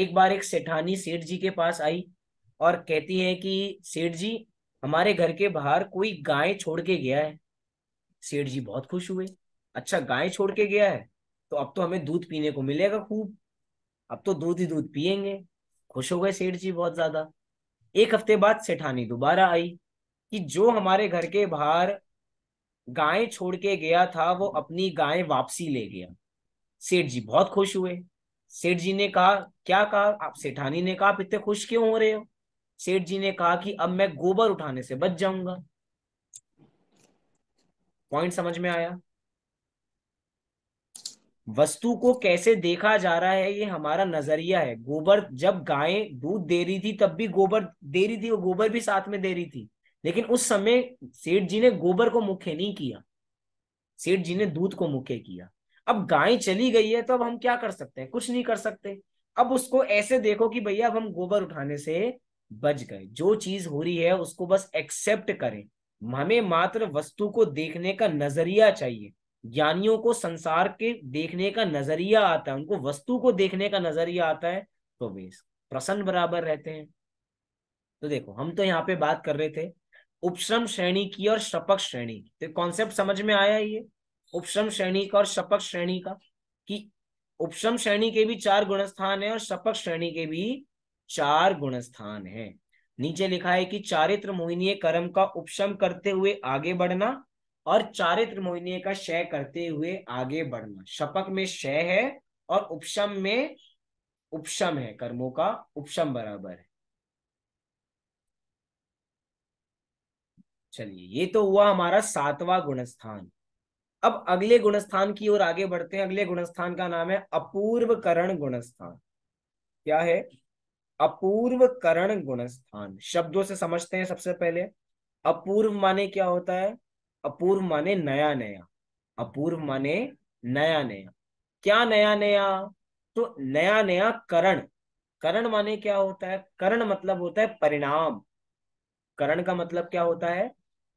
एक बार एक सेठानी सेठ जी के पास आई और कहती है कि सेठ जी हमारे घर के बाहर कोई गाय छोड़ के गया है सेठ जी बहुत खुश हुए अच्छा गाय छोड़ के गया है तो अब तो हमें दूध पीने को मिलेगा खूब अब तो दूध ही दूध पियेंगे खुश हो गए सेठ जी बहुत ज्यादा एक हफ्ते बाद सेठानी दोबारा आई कि जो हमारे घर के बाहर गाय छोड़ के गया था वो अपनी गाय वापसी ले गया सेठ जी बहुत खुश हुए सेठ जी ने कहा क्या कहा आप सेठानी ने कहा आप इतने खुश क्यों हो रहे हो सेठ जी ने कहा कि अब मैं गोबर उठाने से बच जाऊंगा पॉइंट समझ में आया वस्तु को कैसे देखा जा रहा है ये हमारा नजरिया है गोबर जब गायें दूध दे रही थी तब भी गोबर दे रही थी और गोबर भी साथ में दे रही थी लेकिन उस समय सेठ जी ने गोबर को मुख्य नहीं किया सेठ जी ने दूध को मुख्य किया अब गाय चली गई है तो अब हम क्या कर सकते हैं कुछ नहीं कर सकते अब उसको ऐसे देखो कि भैया अब हम गोबर उठाने से बच गए जो चीज हो रही है उसको बस एक्सेप्ट करें हमें मात्र वस्तु को देखने का नजरिया चाहिए ज्ञानियों को संसार के देखने का नजरिया आता है उनको वस्तु को देखने का नजरिया आता है तो वे प्रसन्न बराबर रहते हैं तो देखो हम तो यहाँ पे बात कर रहे थे उपश्रम श्रेणी की और शपक श्रेणी की तो कॉन्सेप्ट समझ में आया ये उपश्रम श्रेणी का और शपक श्रेणी का कि उपश्रम श्रेणी के भी चार गुणस्थान है और शपक श्रेणी के भी चार गुणस्थान है नीचे लिखा है कि चारित्र मोहिनीय कर्म का उपशम करते हुए आगे बढ़ना और चारित्र मोहिनीय का क्षय करते हुए आगे बढ़ना शपक में क्षय है और उपशम में उपशम है कर्मों का उपशम बराबर है चलिए ये तो हुआ हमारा सातवां गुणस्थान अब अगले गुणस्थान की ओर आगे बढ़ते हैं अगले गुणस्थान का नाम है अपूर्वकरण गुणस्थान क्या है अपूर्वकरण गुणस्थान शब्दों से समझते हैं सबसे पहले अपूर्व माने क्या होता है अपूर्व माने नया नया अपूर्व माने नया नया क्या नया नया तो नया नया करण करण माने क्या होता है करण मतलब होता है परिणाम करण का मतलब क्या होता है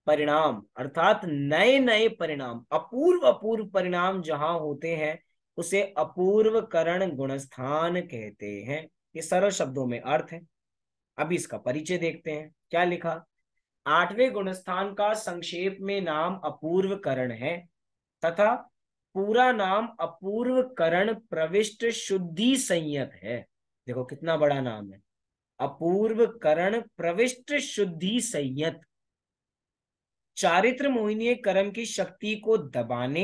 परिणाम अर्थात नए नए परिणाम अपूर्व अपूर्व परिणाम जहां होते हैं उसे अपूर्व करण गुणस्थान कहते हैं ये सरल शब्दों में अर्थ है अभी इसका परिचय देखते हैं क्या लिखा आठवें गुणस्थान का संक्षेप में नाम अपूर्व करण है तथा पूरा नाम अपूर्व करण प्रविष्ट शुद्धि संयत है देखो कितना बड़ा नाम है अपूर्व करण प्रविष्ट शुद्धि संयत चारित्र मोहिनी कर्म की शक्ति को दबाने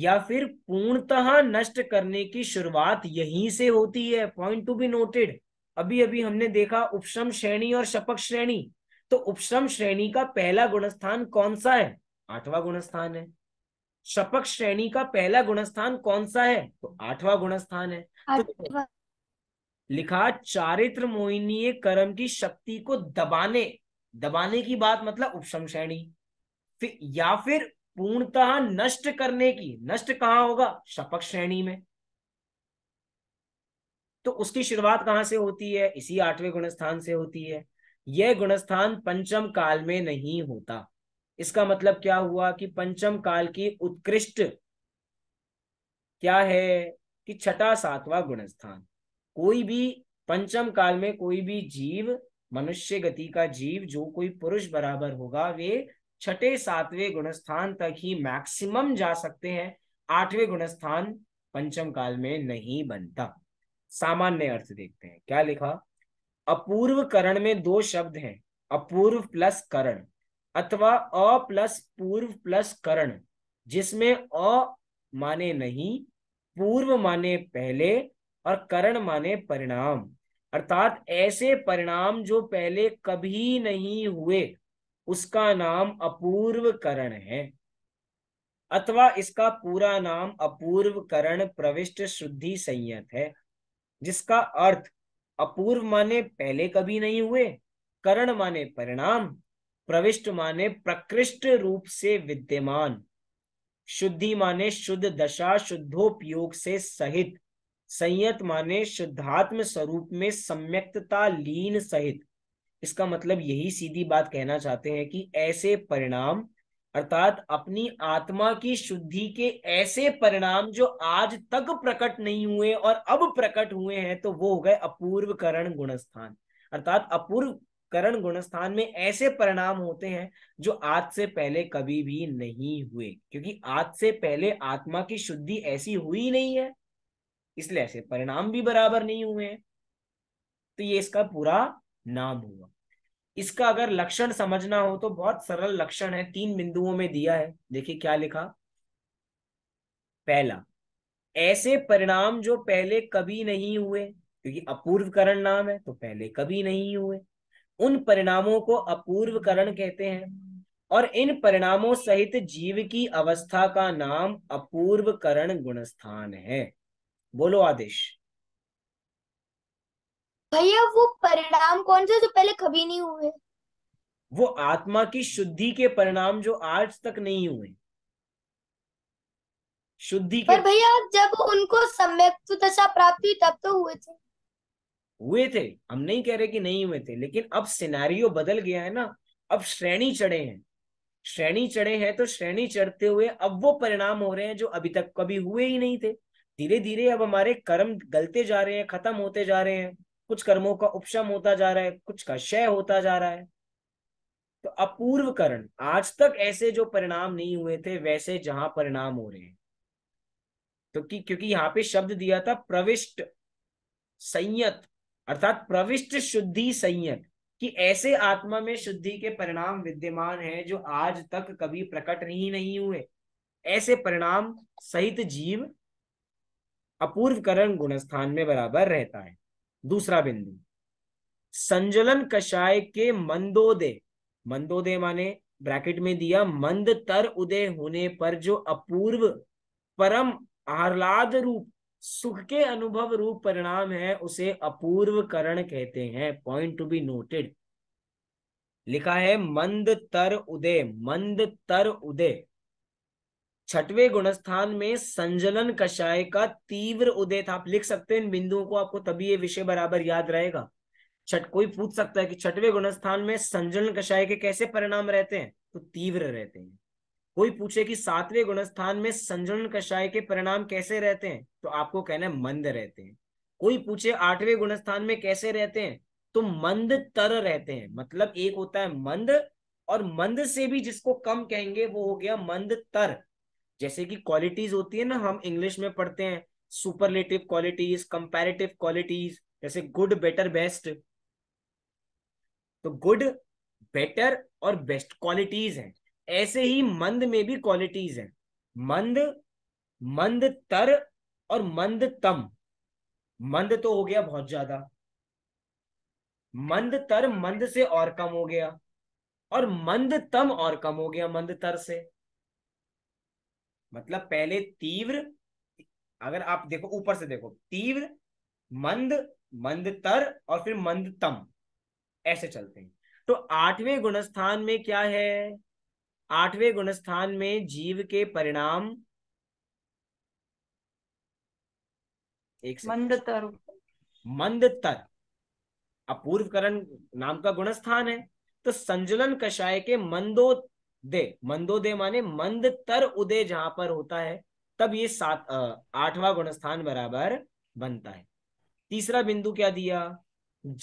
या फिर पूर्णतः नष्ट करने की शुरुआत यहीं से होती है पॉइंट टू बी नोटेड अभी अभी हमने देखा उपशम श्रेणी और शपक श्रेणी तो उपशम श्रेणी का पहला गुणस्थान कौन सा है आठवा गुणस्थान है शपक श्रेणी का पहला गुणस्थान कौन सा है तो आठवा गुणस्थान है तो लिखा चारित्र मोहिनी कर्म की शक्ति को दबाने दबाने की बात मतलब उपशम श्रेणी फिर या फिर पूर्णतः नष्ट करने की नष्ट कहां होगा शपक श्रेणी में तो उसकी शुरुआत कहां से होती है इसी आठवें गुणस्थान से होती है यह गुणस्थान पंचम काल में नहीं होता इसका मतलब क्या हुआ कि पंचम काल की उत्कृष्ट क्या है कि छठा सातवा गुणस्थान कोई भी पंचम काल में कोई भी जीव मनुष्य गति का जीव जो कोई पुरुष बराबर होगा वे छठे सातवें गुणस्थान तक ही मैक्सिमम जा सकते हैं आठवें गुणस्थान पंचम काल में नहीं बनता सामान्य अर्थ देखते हैं क्या लिखा अपूर्व करण में दो शब्द हैं अपूर्व प्लस करण अथवा अ प्लस पूर्व प्लस करण जिसमें अ माने नहीं पूर्व माने पहले और करण माने परिणाम अर्थात ऐसे परिणाम जो पहले कभी नहीं हुए उसका नाम अपूर्व करण है अथवा इसका पूरा नाम अपूर्व करण प्रविष्ट शुद्धि संयत है जिसका अर्थ अपूर्व माने पहले कभी नहीं हुए करण माने परिणाम प्रविष्ट माने प्रकृष्ट रूप से विद्यमान शुद्धि माने शुद्ध दशा शुद्धोपयोग से सहित संयत माने शुद्धात्म स्वरूप में सम्यक्तता लीन सहित इसका मतलब यही सीधी बात कहना चाहते हैं कि ऐसे परिणाम अर्थात अपनी आत्मा की शुद्धि के ऐसे परिणाम जो आज तक प्रकट नहीं हुए और अब प्रकट हुए हैं तो वो हो गए अपूर्व करण गुणस्थान अर्थात अपूर्व करण गुणस्थान में ऐसे परिणाम होते हैं जो आज से पहले कभी भी नहीं हुए क्योंकि आज से पहले आत्मा की शुद्धि ऐसी हुई नहीं है इसलिए ऐसे परिणाम भी बराबर नहीं हुए हैं तो ये इसका पूरा नाम हुआ इसका अगर लक्षण समझना हो तो बहुत सरल लक्षण है तीन बिंदुओं में दिया है देखिए क्या लिखा पहला ऐसे परिणाम जो पहले कभी नहीं हुए क्योंकि अपूर्वकरण नाम है तो पहले कभी नहीं हुए उन परिणामों को अपूर्वकरण कहते हैं और इन परिणामों सहित जीव की अवस्था का नाम अपूर्वकरण गुणस्थान है बोलो आदेश भैया वो परिणाम कौन से जो पहले कभी नहीं हुए वो आत्मा की शुद्धि के परिणाम जो आज तक नहीं हुए शुद्धि पर भैया जब उनको सम्यक दशा प्राप्त हुई तब तो हुए थे हुए थे हम नहीं कह रहे कि नहीं हुए थे लेकिन अब सिनेरियो बदल गया है ना अब श्रेणी चढ़े हैं श्रेणी चढ़े हैं तो श्रेणी चढ़ते हुए अब वो परिणाम हो रहे हैं जो अभी तक कभी हुए ही नहीं थे धीरे धीरे अब हमारे कर्म गलते जा रहे हैं खत्म होते जा रहे हैं कुछ कर्मों का उपशम होता जा रहा है कुछ का क्षय होता जा रहा है तो अपूर्व करण आज तक ऐसे जो परिणाम नहीं हुए थे वैसे जहां परिणाम हो रहे हैं तो कि क्योंकि यहाँ पे शब्द दिया था प्रविष्ट संयत अर्थात प्रविष्ट शुद्धि संयत कि ऐसे आत्मा में शुद्धि के परिणाम विद्यमान है जो आज तक कभी प्रकट ही नहीं हुए ऐसे परिणाम सहित जीव अपूर्व करण गुणस्थान में बराबर रहता है दूसरा बिंदु संजलन कषाय के मंदोदय मंदोदय माने ब्रैकेट में दिया मंद तर उदय होने पर जो अपूर्व परम आह्लाद रूप सुख के अनुभव रूप परिणाम है उसे अपूर्व करण कहते हैं पॉइंट टू बी नोटेड लिखा है मंद तर उदय मंद तर उदय छठवें गुणस्थान में संजलन कषाय का तीव्र उदय था आप लिख सकते हैं इन बिंदुओं को आपको तभी ये विषय बराबर याद रहेगा छठ कोई पूछ सकता है कि छठवें गुणस्थान में संजलन कषाय के कैसे परिणाम रहते हैं तो तीव्र रहते हैं कोई पूछे कि सातवें गुणस्थान में संजलन कषाय के परिणाम कैसे रहते हैं तो आपको कहना है मंद रहते हैं कोई पूछे आठवें गुणस्थान में कैसे रहते हैं तो मंद तर रहते हैं मतलब एक होता है मंद और मंद से भी जिसको कम कहेंगे वो हो गया मंद तर जैसे कि क्वालिटीज होती है ना हम इंग्लिश में पढ़ते हैं सुपरलेटिव क्वालिटीज कंपैरेटिव क्वालिटीज जैसे गुड बेटर बेस्ट तो गुड बेटर और बेस्ट क्वालिटीज हैं ऐसे ही मंद में भी क्वालिटीज हैं मंद मंद तर और मंद तम मंद तो हो गया बहुत ज्यादा मंद तर मंद से और कम हो गया और मंद तम और कम हो गया मंद तर से मतलब पहले तीव्र अगर आप देखो ऊपर से देखो तीव्र मंद मंदतर और फिर मंदतम ऐसे चलते हैं तो आठवें गुणस्थान में क्या है आठवें गुणस्थान में जीव के परिणाम एक मंदतर मंदतर अपूर्वकरण नाम का गुणस्थान है तो संजुलन कषाय के मंदो दे मंदोदय माने मंद तर उदय जहां पर होता है तब ये सात आठवा गुणस्थान बराबर बनता है तीसरा बिंदु क्या दिया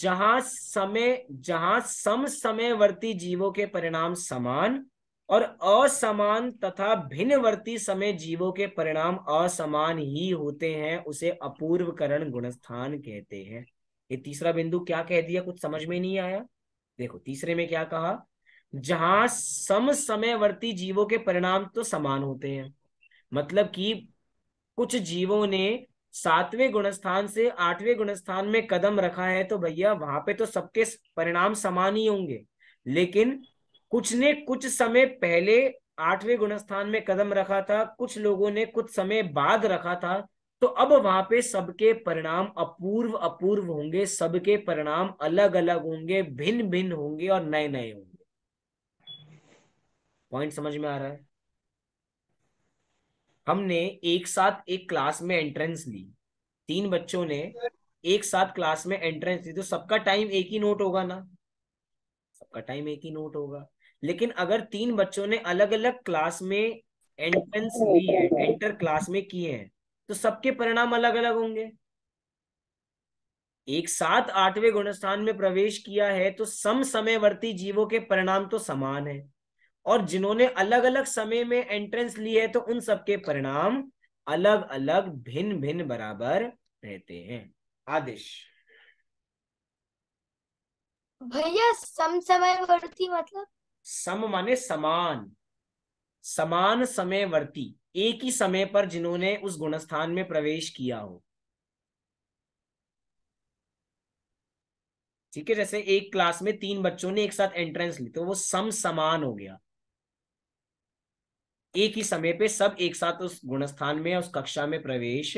जहां समय जहां सम समयवर्ती जीवों के परिणाम समान और असमान तथा भिन्नवर्ती समय जीवों के परिणाम असमान ही होते हैं उसे अपूर्वकरण गुणस्थान कहते हैं ये तीसरा बिंदु क्या कह दिया कुछ समझ में नहीं आया देखो तीसरे में क्या कहा जहां सम समयवर्ती जीवों के परिणाम तो समान होते हैं मतलब कि कुछ जीवों ने सातवें गुणस्थान से आठवें गुणस्थान में कदम रखा है तो भैया वहां पे तो सबके परिणाम समान ही होंगे लेकिन कुछ ने कुछ समय पहले आठवें गुणस्थान में कदम रखा था कुछ लोगों ने कुछ समय बाद रखा था तो अब वहां पे सबके परिणाम अपूर्व अपूर्व होंगे सबके परिणाम अलग अलग होंगे भिन्न भिन्न होंगे और नए नए होंगे पॉइंट समझ में आ रहा है हमने एक साथ एक क्लास में एंट्रेंस ली तीन बच्चों ने एक साथ क्लास में एंट्रेंस ली तो सबका टाइम एक ही नोट होगा ना सबका टाइम एक ही नोट होगा लेकिन अगर तीन बच्चों ने अलग अलग क्लास में एंट्रेंस हाँ, ली है एंटर क्लास में किए हैं तो सबके परिणाम अलग अलग होंगे एक साथ आठवें गुणस्थान में प्रवेश किया है तो सम समयवर्ती जीवों के परिणाम तो समान है और जिन्होंने अलग अलग समय में एंट्रेंस ली है तो उन सबके परिणाम अलग अलग भिन्न भिन्न बराबर रहते हैं आदेश भैया सम समयवर्ती मतलब सम माने समान समान समयवर्ती एक ही समय पर जिन्होंने उस गुणस्थान में प्रवेश किया हो ठीक है जैसे एक क्लास में तीन बच्चों ने एक साथ एंट्रेंस ली तो वो सम समान हो गया एक ही समय पे सब एक साथ उस गुणस्थान में उस कक्षा में प्रवेश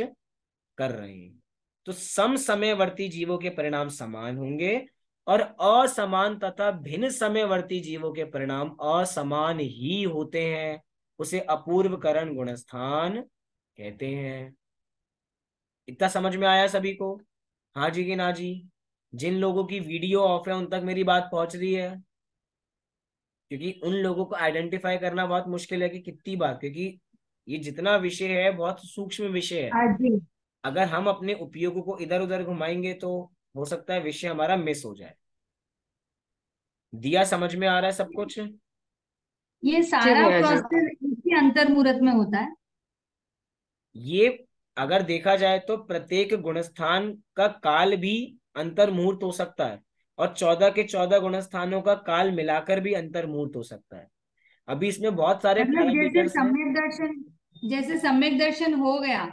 कर रहे हैं तो सम समयवर्ती जीवों के परिणाम समान होंगे और असमान तथा भिन्न समयवर्ती जीवों के परिणाम असमान ही होते हैं उसे अपूर्वकरण गुणस्थान कहते हैं इतना समझ में आया सभी को हाँ जी कि ना जी जिन लोगों की वीडियो ऑफ है उन तक मेरी बात पहुंच रही है क्योंकि उन लोगों को आइडेंटिफाई करना बहुत मुश्किल है कि कितनी बार क्योंकि ये जितना विषय है बहुत सूक्ष्म विषय है हाँ अगर हम अपने उपयोगों को इधर उधर घुमाएंगे तो हो सकता है विषय हमारा मिस हो जाए दिया समझ में आ रहा है सब कुछ ये सारा प्रोसेस इसी मुहूर्त में होता है ये अगर देखा जाए तो प्रत्येक गुणस्थान का काल भी मुहूर्त हो सकता है और चौदह के चौदह गुणस्थानों का काल मिलाकर भी अंतर्मूर्त हो सकता है अभी इसमें बहुत सारे मतलब जैसे सम्यक दर्शन जैसे सम्यक दर्शन हो गया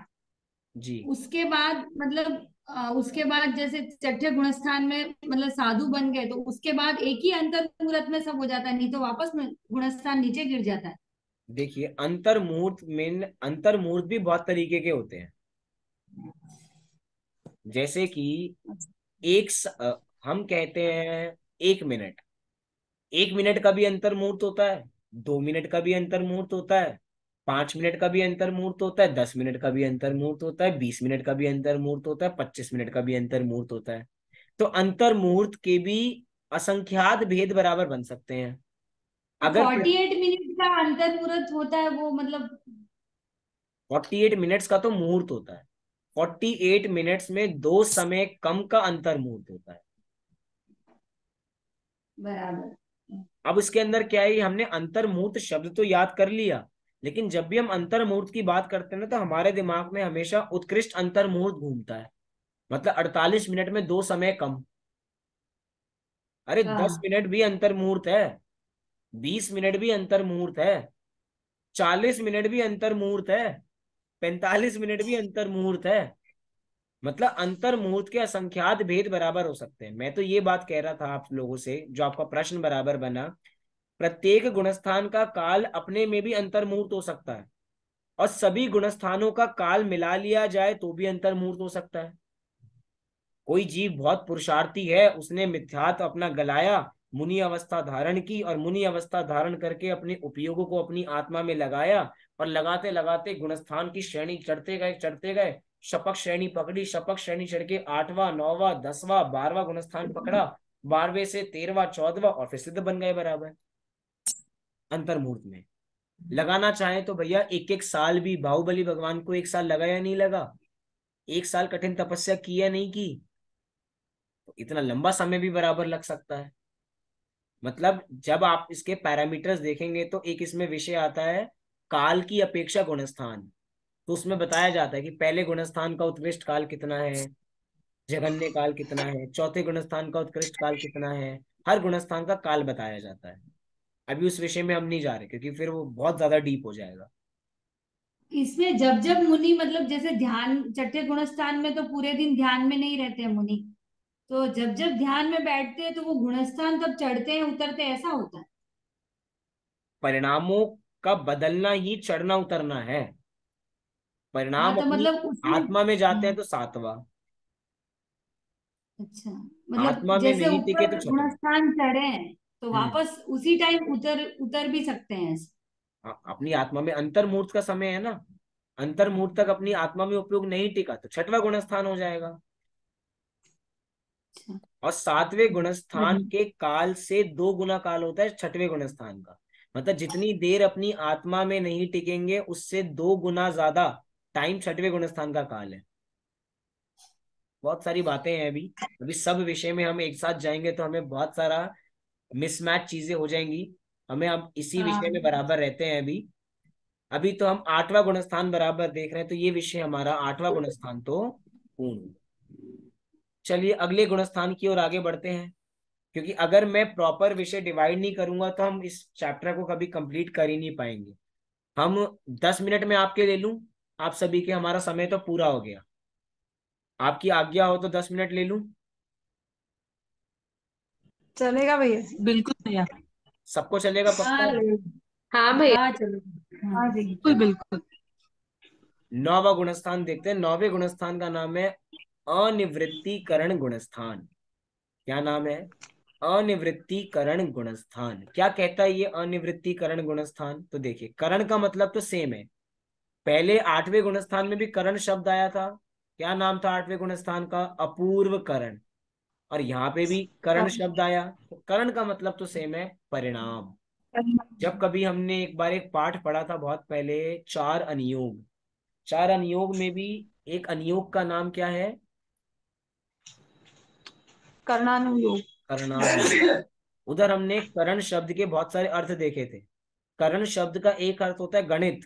जी उसके बाद मतलब उसके बाद जैसे छठे गुणस्थान में मतलब साधु बन गए तो उसके बाद एक ही अंतर मुहूर्त में सब हो जाता है नहीं तो वापस गुणस्थान नीचे गिर जाता है देखिए अंतर मुहूर्त में अंतर मुहूर्त भी बहुत तरीके के होते हैं जैसे कि एक हम कहते हैं एक मिनट एक मिनट का भी अंतर मुहूर्त होता है दो मिनट का भी अंतर मुहूर्त होता है पांच मिनट का भी अंतर मुहूर्त होता है दस मिनट का भी अंतर मुहूर्त होता है बीस मिनट का भी अंतर मुहूर्त होता है पच्चीस मिनट का भी अंतर मुहूर्त होता है तो अंतर मुहूर्त के भी असंख्यात भेद बराबर बन सकते हैं अगर फोर्टी एट मिनट का अंतर मुहूर्त होता है वो मतलब फोर्टी एट मिनट्स का तो मुहूर्त होता है फोर्टी एट मिनट्स में दो समय कम का अंतर मुहूर्त होता है बराबर अब इसके अंदर क्या है हमने अंतर्मूर्त शब्द तो याद कर लिया लेकिन जब भी हम अंतर्मूर्त की बात करते हैं ना तो हमारे दिमाग में हमेशा उत्कृष्ट अंतर्मूर्त घूमता है मतलब 48 मिनट में दो समय कम अरे दस हाँ। मिनट भी अंतर्मूर्त है बीस मिनट भी अंतर्मूर्त है चालीस मिनट भी अंतर्मूर्त है पैंतालीस मिनट भी अंतर्मूर्त है मतलब अंतर मुहूर्त के असंख्यात भेद बराबर हो सकते हैं मैं तो ये बात कह रहा था आप लोगों से जो आपका प्रश्न बराबर बना प्रत्येक गुणस्थान का काल अपने में भी अंतर मुहूर्त हो सकता है और सभी गुणस्थानों का काल मिला लिया जाए तो भी अंतर मुहूर्त हो सकता है कोई जीव बहुत पुरुषार्थी है उसने मिथ्यात अपना गलाया मुनि अवस्था धारण की और मुनि अवस्था धारण करके अपने उपयोगों को अपनी आत्मा में लगाया और लगाते लगाते गुणस्थान की श्रेणी चढ़ते गए चढ़ते गए शपक श्रेणी पकड़ी शपक श्रेणी चढ़ के आठवा नौवा दसवा बारवा गुणस्थान पकड़ा बारहवें से तेरवा चौदवा और फिर सिद्ध बन गए बराबर अंतर्मूर्त में लगाना चाहे तो भैया एक एक साल भी बाहुबली भगवान को एक साल लगा या नहीं लगा एक साल कठिन तपस्या की या नहीं की तो इतना लंबा समय भी बराबर लग सकता है मतलब जब आप इसके पैरामीटर्स देखेंगे तो एक इसमें विषय आता है काल की अपेक्षा गुणस्थान तो उसमें बताया जाता है कि पहले गुणस्थान का उत्कृष्ट काल कितना है जघन्य काल कितना है चौथे गुणस्थान का उत्कृष्ट काल कितना है हर गुणस्थान का काल बताया जाता है अभी उस विषय में हम नहीं जा रहे क्योंकि फिर वो बहुत ज्यादा डीप हो जाएगा इसमें जब जब मुनि मतलब जैसे ध्यान छठे गुणस्थान में तो पूरे दिन ध्यान में नहीं रहते हैं मुनि तो जब जब ध्यान में बैठते हैं तो वो गुणस्थान तब चढ़ते हैं उतरते ऐसा होता है परिणामों का बदलना ही चढ़ना उतरना है हाँ, तो परिणाम तो मतलब आत्मा में जाते हैं हम्म। तो सातवा अच्छा मतलब आत्मा में जैसे नहीं टिके तो स्थान चढ़े तो हम्म। वापस उसी टाइम उतर उतर भी सकते हैं आ, हाँ, अपनी आत्मा में अंतर्मूर्त का समय है ना अंतर्मूर्त तक अपनी आत्मा में उपयोग नहीं टिका तो छठवा गुणस्थान हो जाएगा अच्छा। और सातवें गुणस्थान के काल से दो गुना काल होता है छठवें गुणस्थान का मतलब जितनी देर अपनी आत्मा में नहीं टिकेंगे उससे दो गुना ज्यादा टाइम छठवें गुण स्थान का काल है बहुत सारी बातें हैं अभी अभी सब विषय में हम एक साथ जाएंगे तो हमें बहुत सारा मिसमैच चीजें हो जाएंगी हमें हम इसी हाँ। विषय में बराबर रहते हैं अभी अभी तो हम आठवां गुणस्थान बराबर देख रहे हैं तो ये विषय हमारा आठवां गुणस्थान तो पूर्ण चलिए अगले गुणस्थान की ओर आगे बढ़ते हैं क्योंकि अगर मैं प्रॉपर विषय डिवाइड नहीं करूंगा तो हम इस चैप्टर को कभी कंप्लीट कर ही नहीं पाएंगे हम दस मिनट में आपके ले लूं आप सभी के हमारा समय तो पूरा हो गया आपकी आज्ञा हो तो दस मिनट ले लू चलेगा भैया बिल्कुल भैया सबको चलेगा पक्का हाँ, हाँ भैया हाँ हाँ बिल्कुल बिल्कुल नौवा गुणस्थान देखते हैं नौवे गुणस्थान का नाम है अनिवृत्तिकरण गुणस्थान क्या नाम है अनिवृत्तिकरण गुणस्थान क्या कहता है ये अनिवृत्तिकरण गुणस्थान तो देखिए करण का मतलब तो सेम है पहले आठवें गुणस्थान में भी करण शब्द आया था क्या नाम था आठवें गुणस्थान का अपूर्व करण और यहाँ पे भी करण हाँ। शब्द आया तो करण का मतलब तो सेम है परिणाम जब कभी हमने एक बार एक पाठ पढ़ा था बहुत पहले चार अनियोग चार अनियोग में भी एक अनियोग का नाम क्या है कर्णानुयोग कर्णानुयोग उधर हमने करण शब्द के बहुत सारे अर्थ देखे थे करण शब्द का एक अर्थ होता है गणित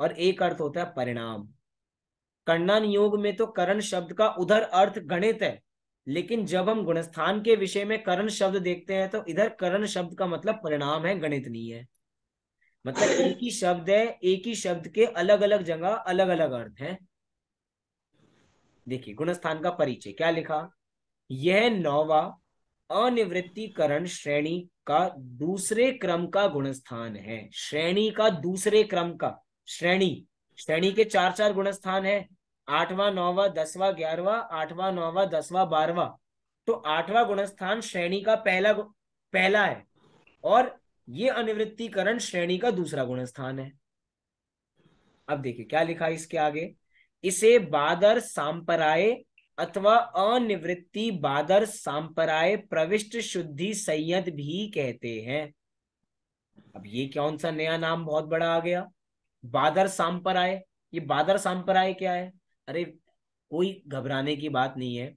और एक अर्थ होता है परिणाम कर्णन योग में तो करण शब्द का उधर अर्थ गणित है लेकिन जब हम गुणस्थान के विषय में करण शब्द देखते हैं तो इधर करण शब्द का मतलब परिणाम है गणित नहीं है मतलब एक ही शब्द है एक ही शब्द के अलग अलग जगह अलग अलग अर्थ हैं देखिए गुणस्थान का परिचय क्या लिखा यह नौवा अनिवृत्तिकरण श्रेणी का दूसरे क्रम का गुणस्थान है श्रेणी का दूसरे क्रम का श्रेणी श्रेणी के चार चार गुण स्थान है आठवां नौवा दसवा ग्यारहवा आठवां नौवा दसवा बारवा तो आठवां गुण स्थान श्रेणी का पहला पहला है और ये अनिवृत्तिकरण श्रेणी का दूसरा गुण स्थान है अब देखिए क्या लिखा है इसके आगे इसे बादर सांपराय अथवा अनिवृत्ति बादर सांपराय प्रविष्ट शुद्धि संयत भी कहते हैं अब ये कौन सा नया नाम बहुत बड़ा आ गया बादर सांपराय ये बादर सांपराय क्या है अरे कोई घबराने की बात नहीं है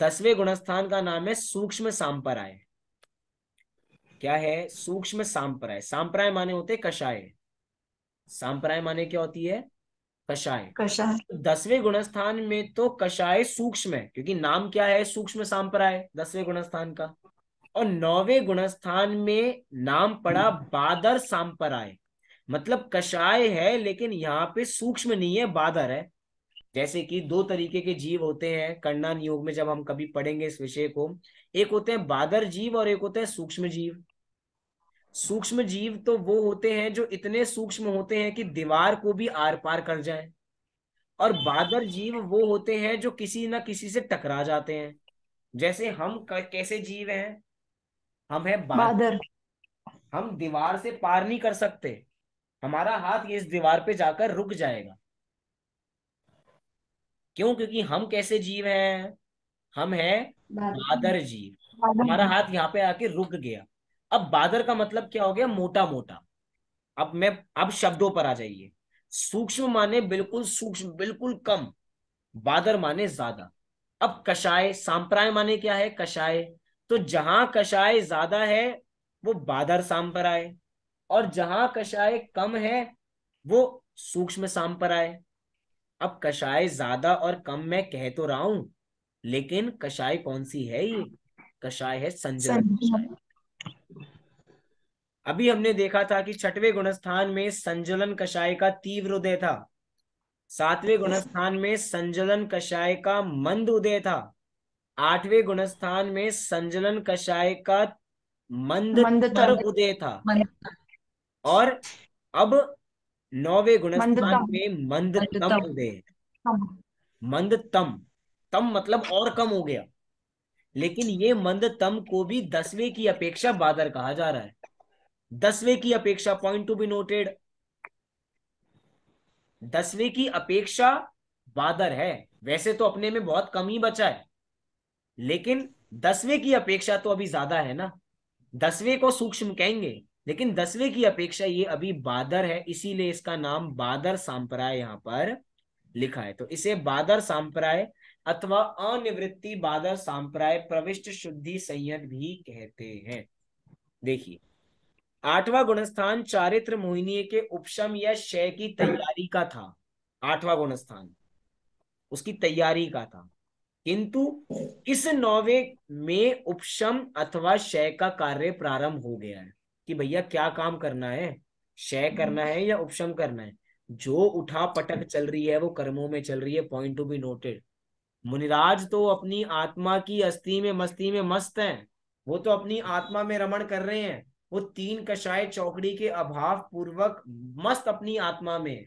दसवें गुणस्थान का नाम है सूक्ष्म सांपराय क्या है सूक्ष्म सांपराय सांपराय माने होते कषाय सांपराय माने क्या होती है कषाय कषाय तो दसवें गुणस्थान में तो कषाय सूक्ष्म है क्योंकि नाम क्या है सूक्ष्म सांपराय दसवें गुणस्थान का और नौवे गुणस्थान में नाम पड़ा हम्म। बादर सांपराय मतलब कषाय है लेकिन यहाँ पे सूक्ष्म नहीं है बादर है जैसे कि दो तरीके के जीव होते हैं कर्णा योग में जब हम कभी पढ़ेंगे इस विषय को एक होते हैं बादर जीव और एक होते हैं सूक्ष्म जीव सूक्ष्म जीव तो वो होते हैं जो इतने सूक्ष्म होते हैं कि दीवार को भी आर पार कर जाए और बादर जीव वो होते हैं जो किसी ना किसी से टकरा जाते हैं जैसे हम कैसे जीव हैं हम है बादर, बादर। हम दीवार से पार नहीं कर सकते हमारा हाथ इस दीवार पे जाकर रुक जाएगा क्यों क्योंकि हम कैसे जीव हैं हम हैं बादर जीव हमारा हाथ यहाँ पे आके रुक गया अब बादर का मतलब क्या हो गया मोटा मोटा अब मैं अब शब्दों पर आ जाइए सूक्ष्म माने बिल्कुल सूक्ष्म बिल्कुल कम बादर माने ज्यादा अब कषाय सांप्राय माने क्या है कषाय तो जहां कषाय ज्यादा है वो बादर सांप्राय और जहां कषाय कम है वो सूक्ष्म सांपराय अब कषाय ज्यादा और कम मैं कह तो रहा हूं लेकिन कषाय कौन सी है ये कषाय है संजय अभी हमने देखा था कि छठवें गुणस्थान में संजलन कषाय का तीव्र उदय था सातवें गुणस्थान में संजलन कषाय का मंद उदय था आठवें गुणस्थान में संजलन कषाय का मंद मंद उदय था और अब नौवे गुणस्थान में मंदतम हो गए मंदतम तम मतलब और कम हो गया लेकिन ये मंदतम को भी दसवें की अपेक्षा बादर कहा जा रहा है दसवें की अपेक्षा पॉइंट टू बी नोटेड दसवें की अपेक्षा बादर है वैसे तो अपने में बहुत कम ही बचा है लेकिन दसवें की अपेक्षा तो अभी ज्यादा है ना दसवें को सूक्ष्म कहेंगे लेकिन दसवें की अपेक्षा ये अभी बादर है इसीलिए इसका नाम बादर सांप्राय यहाँ पर लिखा है तो इसे बादर सांप्राय अथवा अनिवृत्ति बादर सांप्राय प्रविष्ट शुद्धि संयत भी कहते हैं देखिए आठवां गुणस्थान चारित्र मोहिनी के उपशम या शय की तैयारी का था आठवां गुणस्थान उसकी तैयारी का था किंतु इस नौवे में उपशम अथवा शय का कार्य प्रारंभ हो गया है कि भैया क्या काम करना है शय हम्म। करना है या उपशम करना है जो उठा पटक चल रही है वो कर्मों में चल रही है पॉइंट टू बी नोटेड मुनिराज तो अपनी आत्मा की अस्थि में मस्ती में मस्त है वो तो अपनी आत्मा में रमण कर रहे हैं वो तीन कषाय चौकड़ी के अभाव पूर्वक मस्त अपनी आत्मा में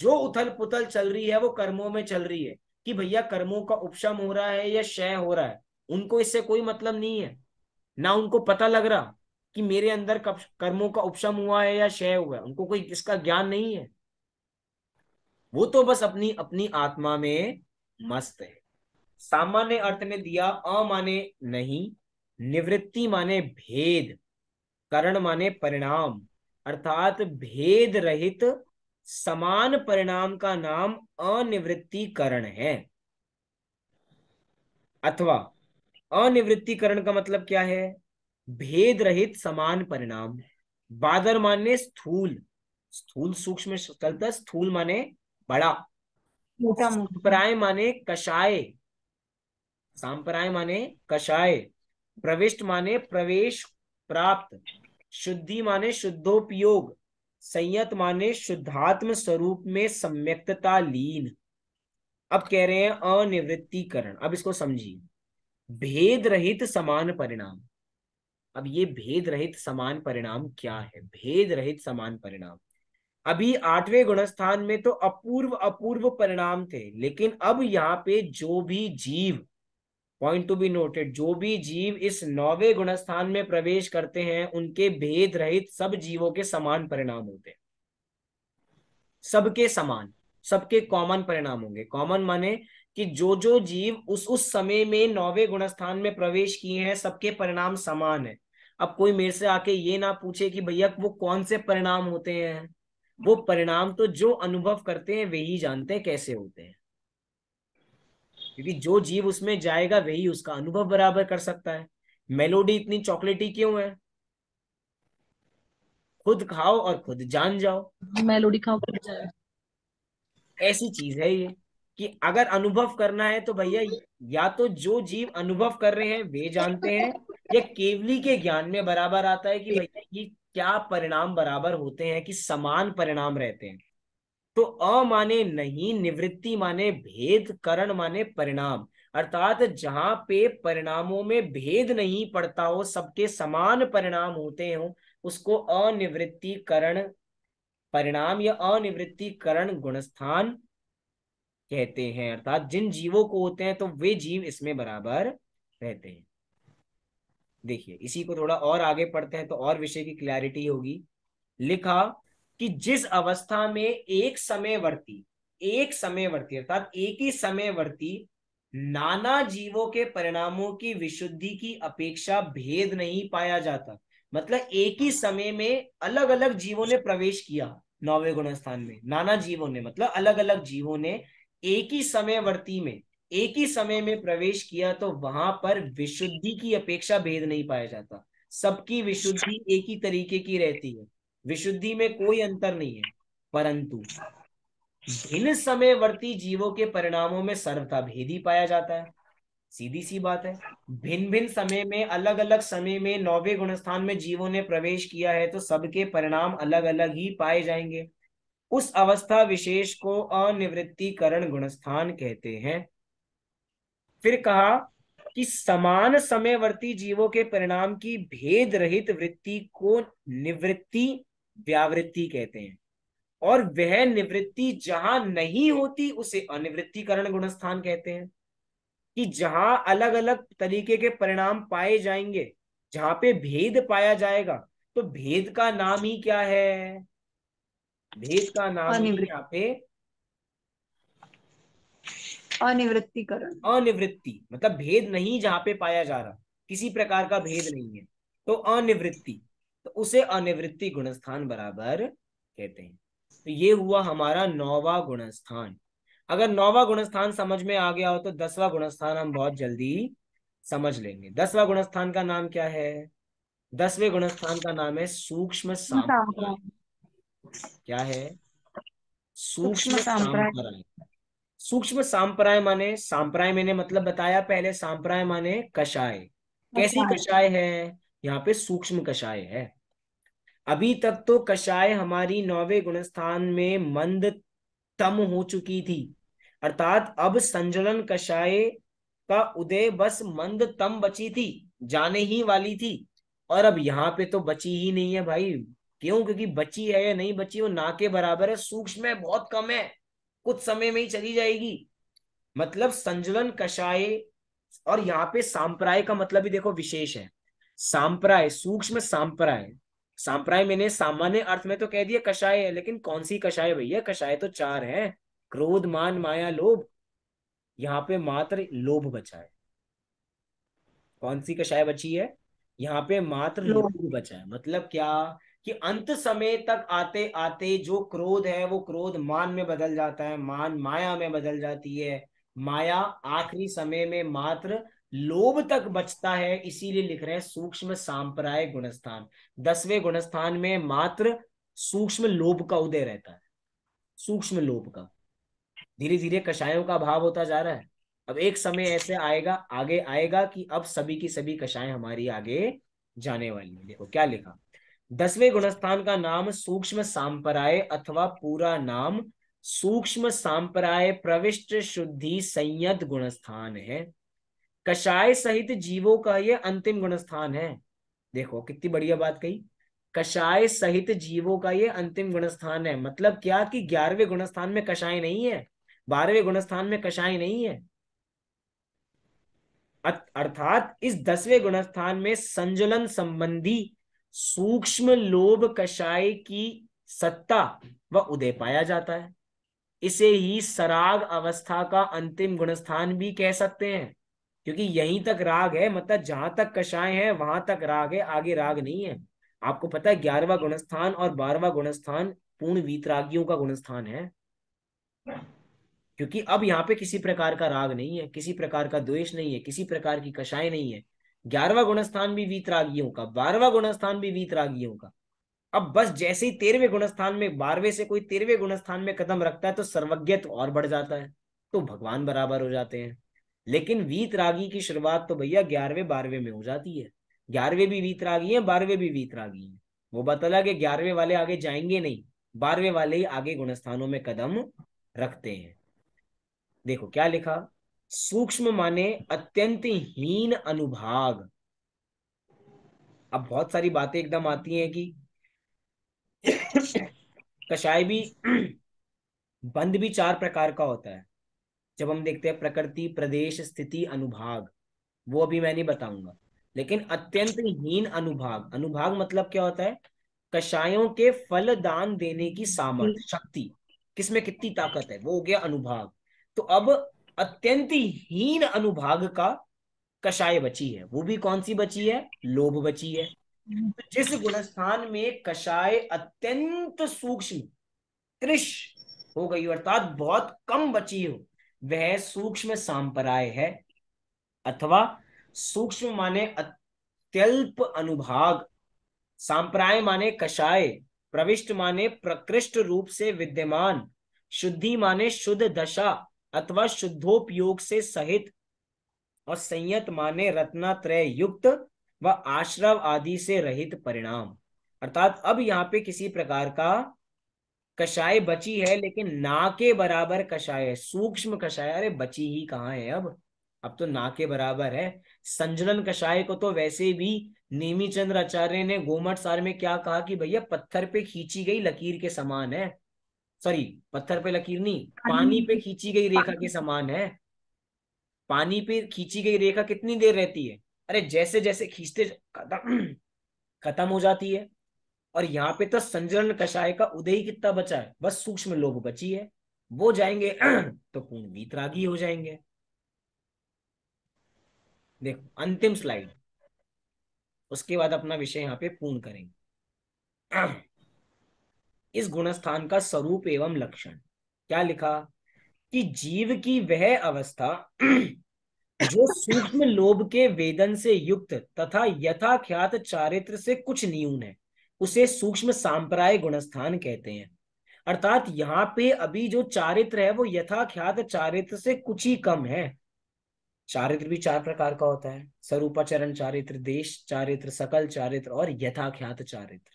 जो उथल पुथल चल रही है वो कर्मों में चल रही है कि भैया कर्मों का उपशम हो रहा है या क्षय हो रहा है उनको इससे कोई मतलब नहीं है ना उनको पता लग रहा कि मेरे अंदर कर्मों का उपशम हुआ है या क्षय हुआ है उनको कोई इसका ज्ञान नहीं है वो तो बस अपनी अपनी आत्मा में मस्त है सामान्य अर्थ में दिया अमाने नहीं निवृत्ति माने भेद करण माने परिणाम अर्थात भेद रहित समान परिणाम का नाम अनिवृत्तिकरण है अथवा अनिवृत्तिकरण का मतलब क्या है भेद रहित समान परिणाम बादर माने स्थूल स्थूल सूक्ष्म चलता स्थूल माने बड़ा प्राय सांप्राय माने कषाय सांप्राय माने कषाय प्रविष्ट माने प्रवेश प्राप्त शुद्धि माने शुद्धोपयोग संयत माने शुद्धात्म स्वरूप में सम्यक्तता लीन अब कह रहे हैं अनिवृत्तिकरण अब इसको समझिए भेद रहित समान परिणाम अब ये भेद रहित समान परिणाम क्या है भेद रहित समान परिणाम अभी आठवें गुणस्थान में तो अपूर्व अपूर्व परिणाम थे लेकिन अब यहाँ पे जो भी जीव पॉइंट टू बी नोटेड जो भी जीव इस नौवे गुणस्थान में प्रवेश करते हैं उनके भेद रहित सब जीवों के समान परिणाम होते हैं सबके समान सबके कॉमन परिणाम होंगे कॉमन माने कि जो जो जीव उस उस समय में नौवे गुणस्थान में प्रवेश किए हैं सबके परिणाम समान है अब कोई मेरे से आके ये ना पूछे कि भैया वो कौन से परिणाम होते हैं वो परिणाम तो जो अनुभव करते हैं वही जानते हैं कैसे होते हैं क्योंकि जो जीव उसमें जाएगा वही उसका अनुभव बराबर कर सकता है मेलोडी इतनी चॉकलेटी क्यों है खुद खाओ और खुद जान जाओ हाँ, मेलोडी खाओ ऐसी चीज है ये कि अगर अनुभव करना है तो भैया या तो जो जीव अनुभव कर रहे हैं वे जानते हैं ये केवली के ज्ञान में बराबर आता है कि भैया ये क्या परिणाम बराबर होते हैं कि समान परिणाम रहते हैं तो अ माने नहीं निवृत्ति माने भेद करण माने परिणाम अर्थात जहां पे परिणामों में भेद नहीं पड़ता हो सबके समान परिणाम होते हो उसको अनिवृत्ति करण परिणाम या अनिवृत्ति करण गुणस्थान कहते हैं अर्थात जिन जीवों को होते हैं तो वे जीव इसमें बराबर रहते हैं देखिए इसी को थोड़ा और आगे पढ़ते हैं तो और विषय की क्लैरिटी होगी लिखा कि जिस अवस्था में एक समयवर्ती एक समयवर्ती अर्थात एक ही समयवर्ती नाना जीवों के परिणामों की विशुद्धि की अपेक्षा भेद नहीं पाया जाता मतलब एक ही समय में अलग अलग जीवों ने प्रवेश किया नौवे गुणस्थान में नाना जीवों ने मतलब अलग अलग जीवों ने एक ही समयवर्ती में एक ही समय में प्रवेश किया तो वहां पर विशुद्धि की अपेक्षा भेद नहीं पाया जाता सबकी विशुद्धि एक ही तरीके की रहती है विशुद्धि में कोई अंतर नहीं है परंतु भिन्न वर्ती जीवों के परिणामों में सर्वथा भेद ही पाया जाता है सीधी सी बात है भिन्न भिन्न समय में अलग अलग समय में नौवे गुणस्थान में जीवों ने प्रवेश किया है तो सबके परिणाम अलग अलग ही पाए जाएंगे उस अवस्था विशेष को अनिवृत्तिकरण गुणस्थान कहते हैं फिर कहा कि समान समयवर्ती जीवों के परिणाम की भेद रहित वृत्ति को निवृत्ति व्यावृत्ति कहते हैं और वह निवृत्ति जहां नहीं होती उसे अनिवृत्तिकरण गुणस्थान कहते हैं कि जहां अलग अलग तरीके के परिणाम पाए जाएंगे जहां पे भेद पाया जाएगा तो भेद का नाम ही क्या है भेद का नाम यहाँ पे अनिवृत्तिकरण अनिवृत्ति मतलब भेद नहीं जहाँ पे पाया जा रहा किसी प्रकार का भेद नहीं है तो अनिवृत्ति तो उसे अनिवृत्ति गुणस्थान बराबर कहते हैं तो ये हुआ हमारा नौवा गुणस्थान अगर नौवा गुणस्थान समझ में आ गया हो तो दसवा गुणस्थान हम बहुत जल्दी समझ लेंगे दसवा गुणस्थान का नाम क्या है दसवें गुणस्थान का नाम है सूक्ष्म क्या है सूक्ष्म सूक्ष्म सांप्राय माने सांप्राय मैंने मतलब बताया पहले सांप्राय माने कषाय कैसी कषाय है यहाँ पे सूक्ष्म कषाय है अभी तक तो कषाय हमारी नौवे गुणस्थान में मंद तम हो चुकी थी अर्थात अब संजलन कषाय का उदय बस मंद तम बची थी जाने ही वाली थी और अब यहाँ पे तो बची ही नहीं है भाई क्यों क्योंकि बची है या नहीं बची वो ना के बराबर है सूक्ष्म है बहुत कम है कुछ समय में ही चली जाएगी मतलब संजलन कषाय और यहाँ पे सांप्राय का मतलब भी देखो विशेष है सांप्राय सूक्ष्म सांप्राय सांप्राय मैंने सामान्य अर्थ में तो कह दिया कषाय है लेकिन कौन सी कषाय भैया कषाय तो चार है क्रोध मान माया लोभ यहाँ पे मात्र लोभ बचा है कौन सी कषाय बची है यहाँ पे मात्र लोभ बचा है मतलब क्या कि अंत समय तक आते आते जो क्रोध है वो क्रोध मान में बदल जाता है मान माया में बदल जाती है माया आखिरी समय में मात्र लोभ तक बचता है इसीलिए लिख रहे हैं सूक्ष्म सांप्राय गुणस्थान दसवें गुणस्थान में मात्र सूक्ष्म लोभ का उदय रहता है सूक्ष्म लोभ का धीरे धीरे कषायों का भाव होता जा रहा है अब एक समय ऐसे आएगा आगे आएगा कि अब सभी की सभी कषाएं हमारी आगे जाने वाली है देखो क्या लिखा दसवें गुणस्थान का नाम सूक्ष्म सांपराय अथवा पूरा नाम सूक्ष्म सांपराय प्रविष्ट शुद्धि संयत गुणस्थान है कषाय सहित जीवों का यह अंतिम गुणस्थान है देखो कितनी बढ़िया बात कही कषाय सहित जीवों का यह अंतिम गुणस्थान है मतलब क्या कि ग्यारहवें गुणस्थान में कषाय नहीं है बारहवें गुणस्थान में कषाय नहीं है अर्थात इस दसवें गुणस्थान में संजुलन संबंधी सूक्ष्म लोभ कषाय की सत्ता व उदय पाया जाता है इसे ही सराग अवस्था का अंतिम गुणस्थान भी कह सकते हैं क्योंकि यहीं तक राग है मतलब जहां तक कषाय है वहां तक राग है आगे राग नहीं है आपको पता है ग्यारहवा गुणस्थान और बारहवा गुणस्थान पूर्ण वीतरागियों का गुणस्थान है क्योंकि अब यहाँ पे किसी प्रकार का राग नहीं है किसी प्रकार का द्वेष नहीं है किसी प्रकार की कषाय नहीं है ग्यारहवा गुणस्थान भी वीतरागियों का बारहवा गुणस्थान भी वीतरागियों का अब बस जैसे ही तेरहवें गुणस्थान में बारहवें से कोई तेरहवें गुणस्थान में कदम रखता है तो सर्वज्ञ तो और बढ़ जाता है तो भगवान बराबर हो जाते हैं लेकिन वीतरागी की शुरुआत तो भैया ग्यारहवें बारहवें में हो जाती है ग्यारहवें भी वीतरागी है बारहवें भी वीतरागी है वो बताला कि ग्यारहवें वाले आगे जाएंगे नहीं बारहवें वाले ही आगे गुणस्थानों में कदम रखते हैं देखो क्या लिखा सूक्ष्म माने अत्यंत हीन अनुभाग अब बहुत सारी बातें एकदम आती हैं कि कषाय भी बंद भी चार प्रकार का होता है जब हम देखते हैं प्रकृति प्रदेश स्थिति अनुभाग वो अभी मैं नहीं बताऊंगा लेकिन अत्यंत हीन अनुभाग अनुभाग मतलब क्या होता है कषायों के फल दान देने की सामर्थ्य शक्ति किसमें कितनी ताकत है वो हो गया अनुभाग तो अब अत्यंत हीन अनुभाग का कषाय बची है वो भी कौन सी बची है लोभ बची है तो जिस गुणस्थान में कषाय अत्यंत सूक्ष्म त्रिश हो गई अर्थात बहुत कम बची हो वह सूक्ष्म सांपराय है अथवा सूक्ष्म माने अत्यल्प अनुभाग सांप्राय माने कषाय प्रविष्ट माने प्रकृष्ट रूप से विद्यमान शुद्धि माने शुद्ध दशा अथवा शुद्धोपयोग से सहित और संयत माने रत्नात्रय युक्त व आश्रव आदि से रहित परिणाम अर्थात अब यहाँ पे किसी प्रकार का कषाय बची है लेकिन ना के बराबर कषाय सूक्ष्म कषाय अरे बची ही कहाँ है अब अब तो ना के बराबर है संजलन कषाय को तो वैसे भी नेमी चंद्र आचार्य ने गोमठ सार में क्या कहा कि भैया पत्थर पे खींची गई लकीर के समान है सॉरी पत्थर पे लकीर नहीं पानी पे खींची गई रेखा के समान है पानी पे खींची गई रेखा कितनी देर रहती है अरे जैसे जैसे खींचते खत्म हो जाती है और यहाँ पे तो संजरण कषाय का उदय ही कितना बचा है बस सूक्ष्म लोभ बची है वो जाएंगे तो पूर्ण वीतरागी हो जाएंगे देखो अंतिम स्लाइड उसके बाद अपना विषय यहाँ पे पूर्ण करेंगे इस गुणस्थान का स्वरूप एवं लक्षण क्या लिखा कि जीव की वह अवस्था जो सूक्ष्म लोभ के वेदन से युक्त तथा यथाख्यात चारित्र से कुछ न्यून है उसे सूक्ष्म सांप्राय गुणस्थान कहते हैं अर्थात यहाँ पे अभी जो चारित्र है वो यथाख्यात चारित्र से कुछ ही कम है चारित्र भी चार प्रकार का होता है स्वरूपाचरण चारित्र देश चारित्र सकल चारित्र और यथाख्यात चारित्र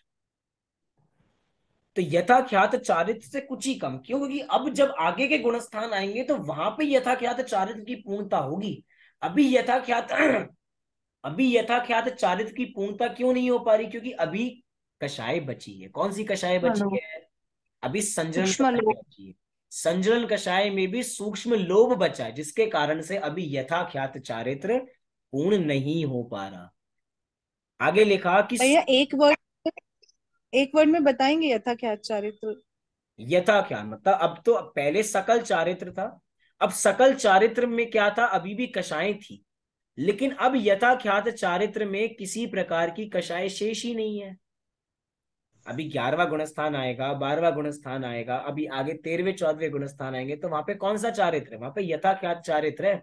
तो यथाख्यात चारित्र से कुछ ही कम क्यों क्योंकि अब जब आगे के गुणस्थान आएंगे तो वहां पे यथाख्यात चारित्र की पूर्णता होगी अभी यथाख्यात अभी यथाख्यात चारित्र की पूर्णता क्यों नहीं हो पा रही क्योंकि अभी कषाय बची है कौन सी कषाय बची है अभी संजन बची है संजरण कषाय में भी सूक्ष्म लोभ बचा है जिसके कारण से अभी यथाख्यात चारित्र पूर्ण नहीं हो पा रहा आगे लिखा कि एक वर्ड एक वर्ड में बताएंगे यथा क्या चारित्र यथा क्या मतलब अब तो पहले सकल चारित्र था अब सकल चारित्र में क्या था अभी भी कषाएं थी लेकिन अब यथाख्यात चारित्र में किसी प्रकार की कषाय शेष ही नहीं है अभी ग्यारहवा गुणस्थान आएगा बारहवा गुणस्थान आएगा अभी आगे तेरहवे चौदहवे गुणस्थान आएंगे तो वहां पे कौन सा चारित्र है वहां पे यथाख्यात चारित्र है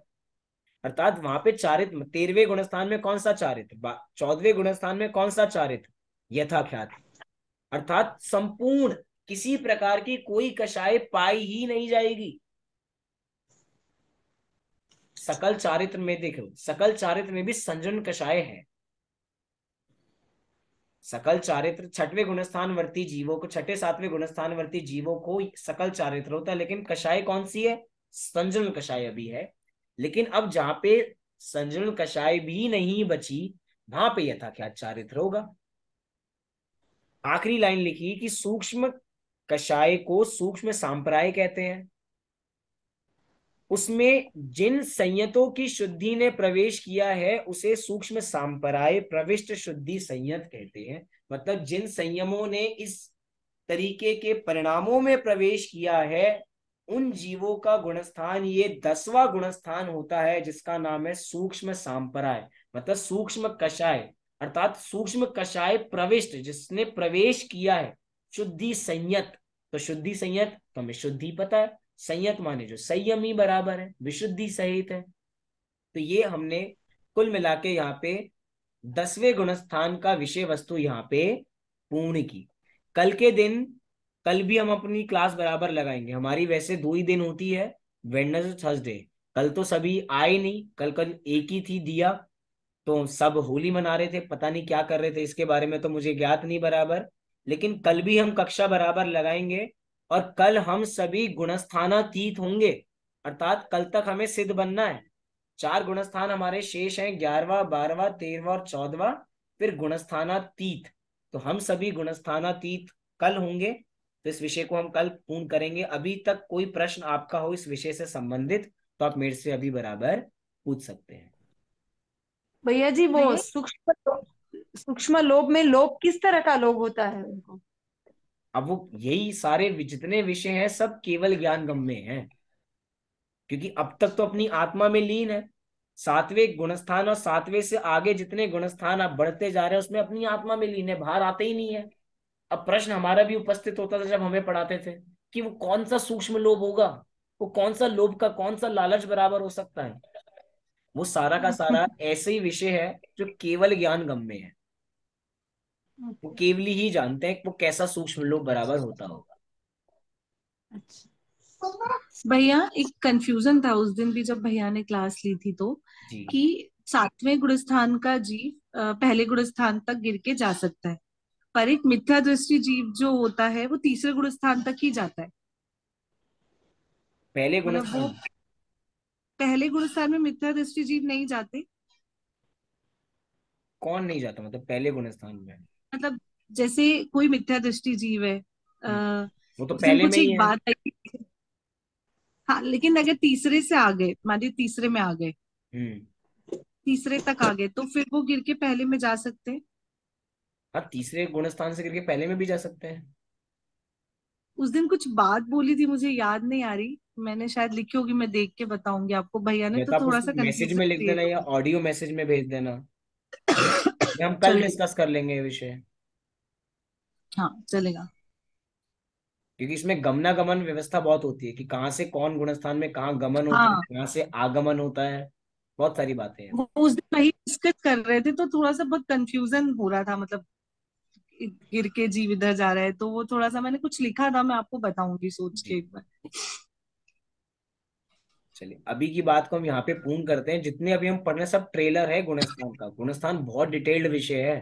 अर्थात वहां पे चारित्र तेरहवे गुणस्थान में कौन सा चारित्र चौदहवे गुणस्थान में कौन सा चारित्र यथाख्यात है अर्थात संपूर्ण किसी प्रकार की कोई कषाय पाई ही नहीं जाएगी सकल चारित्र में देखो सकल चारित्र में भी संजन कषाय है सकल चारित्र छठवें गुणस्थान वर्ती जीवों को छठे सातवें गुणस्थान वर्ती जीवों को सकल चारित्र होता है लेकिन कषाय कौन सी है संजन कषाय अभी है लेकिन अब जहां पे संजन कषाय भी नहीं बची वहां पे यथाख्या चारित्र होगा आखिरी लाइन लिखी कि सूक्ष्म कषाय को सूक्ष्म सांप्राय कहते हैं उसमें जिन संयतों की शुद्धि ने प्रवेश किया है उसे सूक्ष्म सांपराय प्रविष्ट शुद्धि संयत कहते हैं मतलब जिन संयमों ने इस तरीके के परिणामों में प्रवेश किया है उन जीवों का गुणस्थान ये दसवा गुणस्थान होता है जिसका नाम है सूक्ष्म सांपराय मतलब सूक्ष्म कषाय अर्थात सूक्ष्म कषाय प्रविष्ट जिसने प्रवेश किया है शुद्धि संयत तो शुद्धि संयत तो हमें शुद्धि पता है संयत माने जो संयम ही बराबर है विशुद्धि सहित है तो ये हमने कुल मिला के यहाँ पे दसवें गुणस्थान का विषय वस्तु यहाँ पे पूर्ण की कल के दिन कल भी हम अपनी क्लास बराबर लगाएंगे हमारी वैसे दो ही दिन होती है वेडनेसडे थर्सडे कल तो सभी आए नहीं कल कल एक ही थी दिया तो सब होली मना रहे थे पता नहीं क्या कर रहे थे इसके बारे में तो मुझे ज्ञात नहीं बराबर लेकिन कल भी हम कक्षा बराबर लगाएंगे और कल हम सभी गुणस्थानातीत होंगे अर्थात कल तक हमें सिद्ध बनना है चार गुणस्थान हमारे शेष हैं ग्यारहवा बारहवा तेरहवा और चौदवा फिर गुणस्थानातीत तो हम सभी गुणस्थानातीत कल होंगे तो इस विषय को हम कल पूर्ण करेंगे अभी तक कोई प्रश्न आपका हो इस विषय से संबंधित तो आप मेरे से अभी बराबर पूछ सकते हैं भैया जी वो सूक्ष्म सूक्ष्म लोभ में लोभ किस तरह का लोभ होता है उनको अब वो यही सारे जितने विषय हैं सब केवल ज्ञान गम में है क्योंकि अब तक तो अपनी आत्मा में लीन है सातवें गुणस्थान और सातवें से आगे जितने गुणस्थान आप बढ़ते जा रहे हैं उसमें अपनी आत्मा में लीन है बाहर आते ही नहीं है अब प्रश्न हमारा भी उपस्थित होता था जब हमें पढ़ाते थे कि वो कौन सा सूक्ष्म लोभ होगा वो कौन सा लोभ का कौन सा लालच बराबर हो सकता है वो सारा का सारा ऐसे ही विषय है जो केवल ज्ञान गम में है वो केवली ही जानते हैं वो कैसा सूक्ष्म लोग बराबर होता होगा अच्छा। भैया एक कंफ्यूजन था उस दिन भी जब भैया ने क्लास ली थी तो कि सातवें गुणस्थान का जीव पहले गुणस्थान तक गिर के जा सकता है पर एक मिथ्या दृष्टि जीव जो होता है वो तीसरे गुणस्थान तक ही जाता है पहले मतलब गुणस्थान पहले गुणस्थान में मिथ्या दृष्टि जीव नहीं जाते कौन नहीं जाता मतलब पहले गुणस्थान में मतलब जैसे कोई मिथ्या दृष्टि जीव है आ, हम्म। वो तो पहले में ही एक बात है हाँ लेकिन अगर तीसरे से आ गए मान लीजिए तीसरे में आ गए हम्म। तीसरे तक आ गए तो फिर वो गिर के पहले में जा सकते हाँ तीसरे गुणस्थान से गिर के पहले में भी जा सकते हैं उस दिन कुछ बात बोली थी मुझे याद नहीं आ रही मैंने शायद लिखी होगी मैं देख के बताऊंगी आपको भैया ने तो, तो थोड़ा सा मैसेज में लिख देना या ऑडियो मैसेज में भेज देना हम कल डिस्कस कर लेंगे ये विषय हाँ चलेगा क्योंकि इसमें गमना गमन व्यवस्था बहुत होती है कि कहाँ से कौन गुणस्थान में कहाँ गमन होता हाँ। है कहाँ से आगमन होता है बहुत सारी बातें हैं उस दिन वही डिस्कस कर रहे थे तो थोड़ा सा बहुत कंफ्यूजन हो रहा था मतलब गिर के जीव इधर जा रहे हैं तो वो थोड़ा सा मैंने कुछ लिखा था मैं आपको बताऊंगी सोच के एक बार चलिए अभी की बात को हम यहाँ पे पूर्ण करते हैं जितने अभी हम पढ़ रहे सब ट्रेलर है गुणस्थान का गुणस्थान बहुत डिटेल्ड विषय है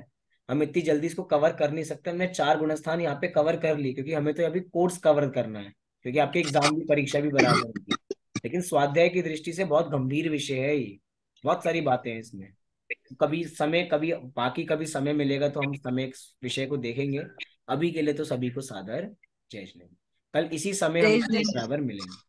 हम इतनी जल्दी इसको कवर कर नहीं सकते हमने चार गुणस्थान यहाँ पे कवर कर ली क्योंकि हमें तो अभी कोर्स कवर करना है क्योंकि आपके एग्जाम की परीक्षा भी बराबर होगी लेकिन स्वाध्याय की दृष्टि से बहुत गंभीर विषय है ये बहुत सारी बातें हैं इसमें कभी समय कभी बाकी कभी समय मिलेगा तो हम समय विषय को देखेंगे अभी के लिए तो सभी को सादर जय श्री कल इसी समय हम बराबर मिलेंगे